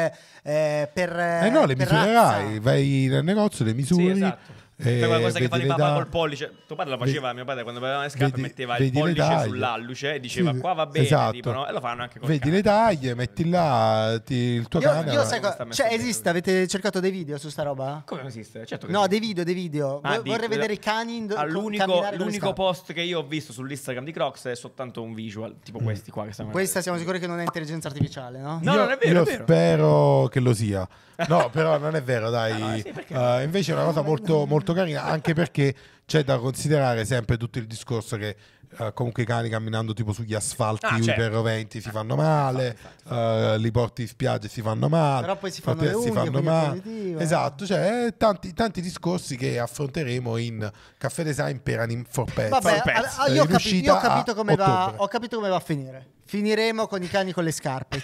Eh, per eh no, le misurerai, razza. vai nel negozio, le misuri. Sì, esatto eh, cioè che fanno i papà col pollice. Tuo padre lo faceva, Ve... mio padre quando aveva le scarpe vedi... metteva vedi il pollice sull'alluce e diceva sì, qua va bene, esatto. tipo, no? e lo fanno anche con Vedi cane. le taglie, metti là ti... il tuo io, cane. Io sai co... cioè, esiste, avete cercato dei video su sta roba? Come esiste? Certo no, dei video, dei video. Ah, Vorrei dito, vedere i cani in do... l'unico, l'unico post che io ho visto sull'Instagram di Crocs è soltanto un visual, tipo mm. questi qua che Questa siamo sicuri che non è intelligenza artificiale, no? No, non è vero, Io spero che lo sia. No, però non è vero, dai. Ah, eh, invece è una cosa molto molto molto carina, anche perché c'è da considerare sempre tutto il discorso che uh, comunque i cani camminando tipo sugli asfalti ah, certo. iperroventi si ah, fanno male, uh, li porti in spiaggia si fanno male, però poi si fanno, le unghie, si fanno male. Eh. Esatto, cioè tanti, tanti, discorsi che affronteremo in Caffè Design per Anim for Pets. Vabbè, for pets. Ah, io, ho, capi- io ho, capito come va, ho capito come va a finire. Finiremo con i cani con le scarpe, 100%.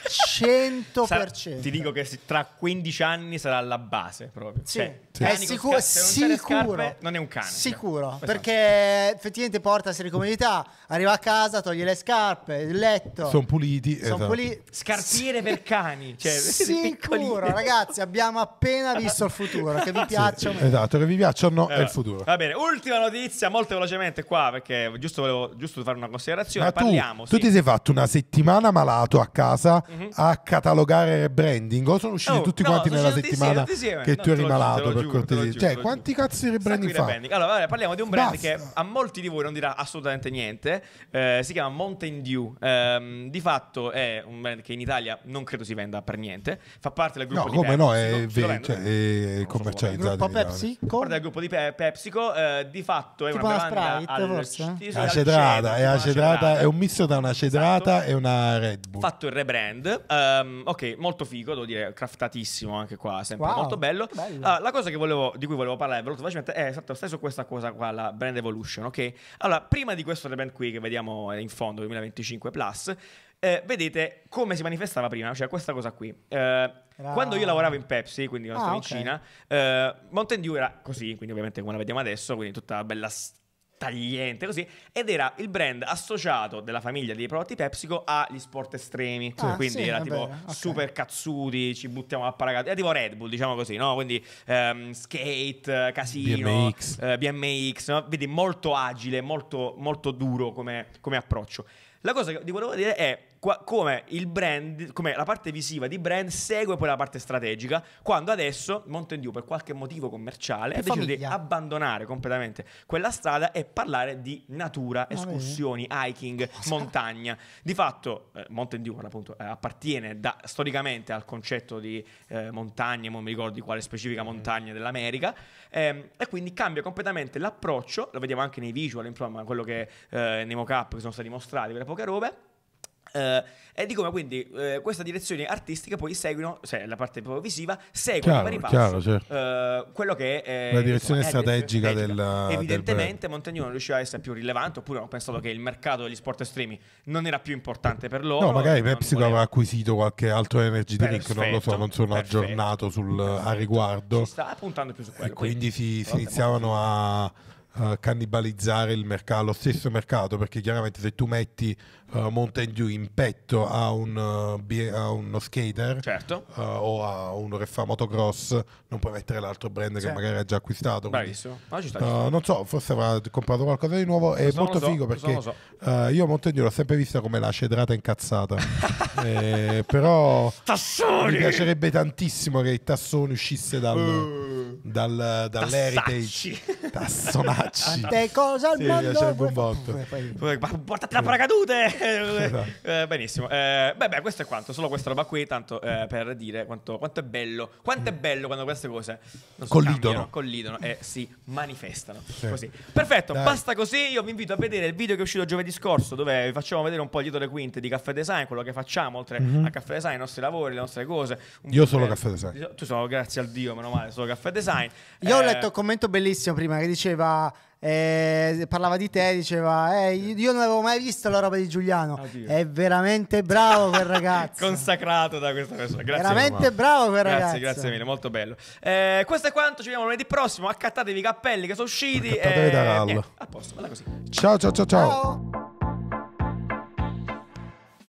Sa- ti dico che tra 15 anni sarà la base proprio. Sì. Cioè, sì. È sicuro, scarpe, sicuro. Scarpe, non è un cane. Cioè. Sicuro, cioè. perché effettivamente porta serie comodità, arriva a casa, toglie le scarpe, il letto. Sono puliti. Son esatto. puli- Scarpiere sì. per cani. Cioè, sicuro, ragazzi, abbiamo appena visto il futuro, che vi piacciono. Sì, esatto, che vi piacciono allora, è il futuro. Va bene, ultima notizia, molto velocemente qua, perché giusto volevo giusto fare una considerazione. Ma Parliamo. Tu, tu ti sei fatto una serie settimana malato a casa mm-hmm. a catalogare branding o sono usciti oh, tutti no, quanti nella settimana insieme, che no, tu eri giuro, malato per cortesia cioè quanti cazzo di rebranding fa? Branding. allora vabbè, parliamo di un brand Basta. che a molti di voi non dirà assolutamente niente eh, si chiama Mountain Dew eh, di fatto è un brand che in Italia non credo si venda per niente fa parte del gruppo no, di come Pepsi, no cioè, è, ve- è commercializzato gruppo Pepsi parte del gruppo di PepsiCo eh, di fatto è una bevanda Sprite, forse? Al è, un misto da una cedrata coca e una Red Bull. Fatto il rebrand. Um, ok, molto figo, devo dire, craftatissimo anche qua, sempre wow, molto bello. Uh, la cosa volevo, di cui volevo parlare velocemente è stata esatto, stesso questa cosa qua, la brand evolution, ok? Allora, prima di questo rebrand qui che vediamo in fondo 2025 Plus, eh, vedete come si manifestava prima, cioè questa cosa qui. Eh, quando io lavoravo in Pepsi, quindi ah, quando ah, stavo okay. Cina, eh, Mountain Dew era così, quindi ovviamente come la vediamo adesso, quindi tutta bella tagliente così ed era il brand associato della famiglia dei prodotti PepsiCo agli sport estremi ah, quindi sì, era tipo okay. super cazzuti ci buttiamo a paracadute era tipo Red Bull diciamo così no? quindi um, skate eh, casino BMX, uh, eh, BMX no? vedi molto agile molto, molto duro come, come approccio la cosa che ti volevo dire è qua, come il brand, come la parte visiva di brand segue poi la parte strategica, quando adesso Mountain Dew per qualche motivo commerciale ha deciso di abbandonare completamente quella strada e parlare di natura, Ma ah, escursioni, bene. hiking, Cosa? montagna. Di fatto eh, Mountain Dew appunto eh, appartiene da, storicamente al concetto di eh, montagna, non mi ricordo di quale specifica mm. montagna dell'America, ehm, e quindi cambia completamente l'approccio, lo vediamo anche nei visual, insomma, quello che eh, nei mock-up che sono stati mostrati, quelle poche robe Uh, e dico, ma quindi uh, questa direzione artistica poi seguono, cioè la parte proprio visiva, segue chiaro, pari passo certo. uh, quello che è la direzione insomma, strategica, strategica. Della, Evidentemente del Montagno non riusciva a essere più rilevante, oppure hanno pensato che il mercato degli sport estremi non era più importante per loro. No, magari Pepsi voleva... aveva acquisito qualche altro energy drink, non lo so, non sono perfetto, aggiornato sul, perfetto. a riguardo. Si sta puntando più su quello. E quindi, quindi si, si iniziavano a uh, cannibalizzare mercato, lo stesso mercato, perché chiaramente se tu metti uh, Mountain Dew in petto a, un, uh, a uno skater certo. o a uno che fa motocross, non puoi mettere l'altro brand certo. che magari ha già acquistato. Quindi, ah, ci sta, ci non so, forse avrà comprato qualcosa di nuovo. È so, molto so, figo perché so, io Mountain Dew l'ho sempre vista come la cedrata incazzata. eh, però tassoni! mi piacerebbe tantissimo che i tassoni uscisse dal, uh. dal, dall'heritage. Tassonati. Poveracci. Tante cose al sì, mondo. Mi piacerebbe botto. Ma portati la paracadute. No. Esatto. Eh, benissimo. Eh, beh, beh, questo è quanto. Solo questa roba qui, tanto eh, per dire quanto, quanto, è bello. Quanto è bello quando queste cose so, collidono. Cambiano, collidono e si manifestano. Sì. Così. Perfetto, Dai. basta così. Io vi invito a vedere il video che è uscito giovedì scorso, dove vi facciamo vedere un po' dietro le quinte di Caffè Design, quello che facciamo oltre mm-hmm. a Caffè Design, i nostri lavori, le nostre cose. Un Io solo eh, Caffè Design. Tu solo, grazie al Dio, meno male, solo Caffè Design. Io ho eh, letto un commento bellissimo prima che diceva eh, parlava di te diceva eh, io non avevo mai visto la roba di Giuliano Oddio. è veramente bravo quel ragazzo consacrato da questa persona grazie veramente mille, bravo quel ragazzo grazie mille molto bello eh, questo è quanto ci vediamo lunedì prossimo accattatevi i cappelli che sono usciti accattatevi da a posto così ciao ciao ciao ciao, ciao.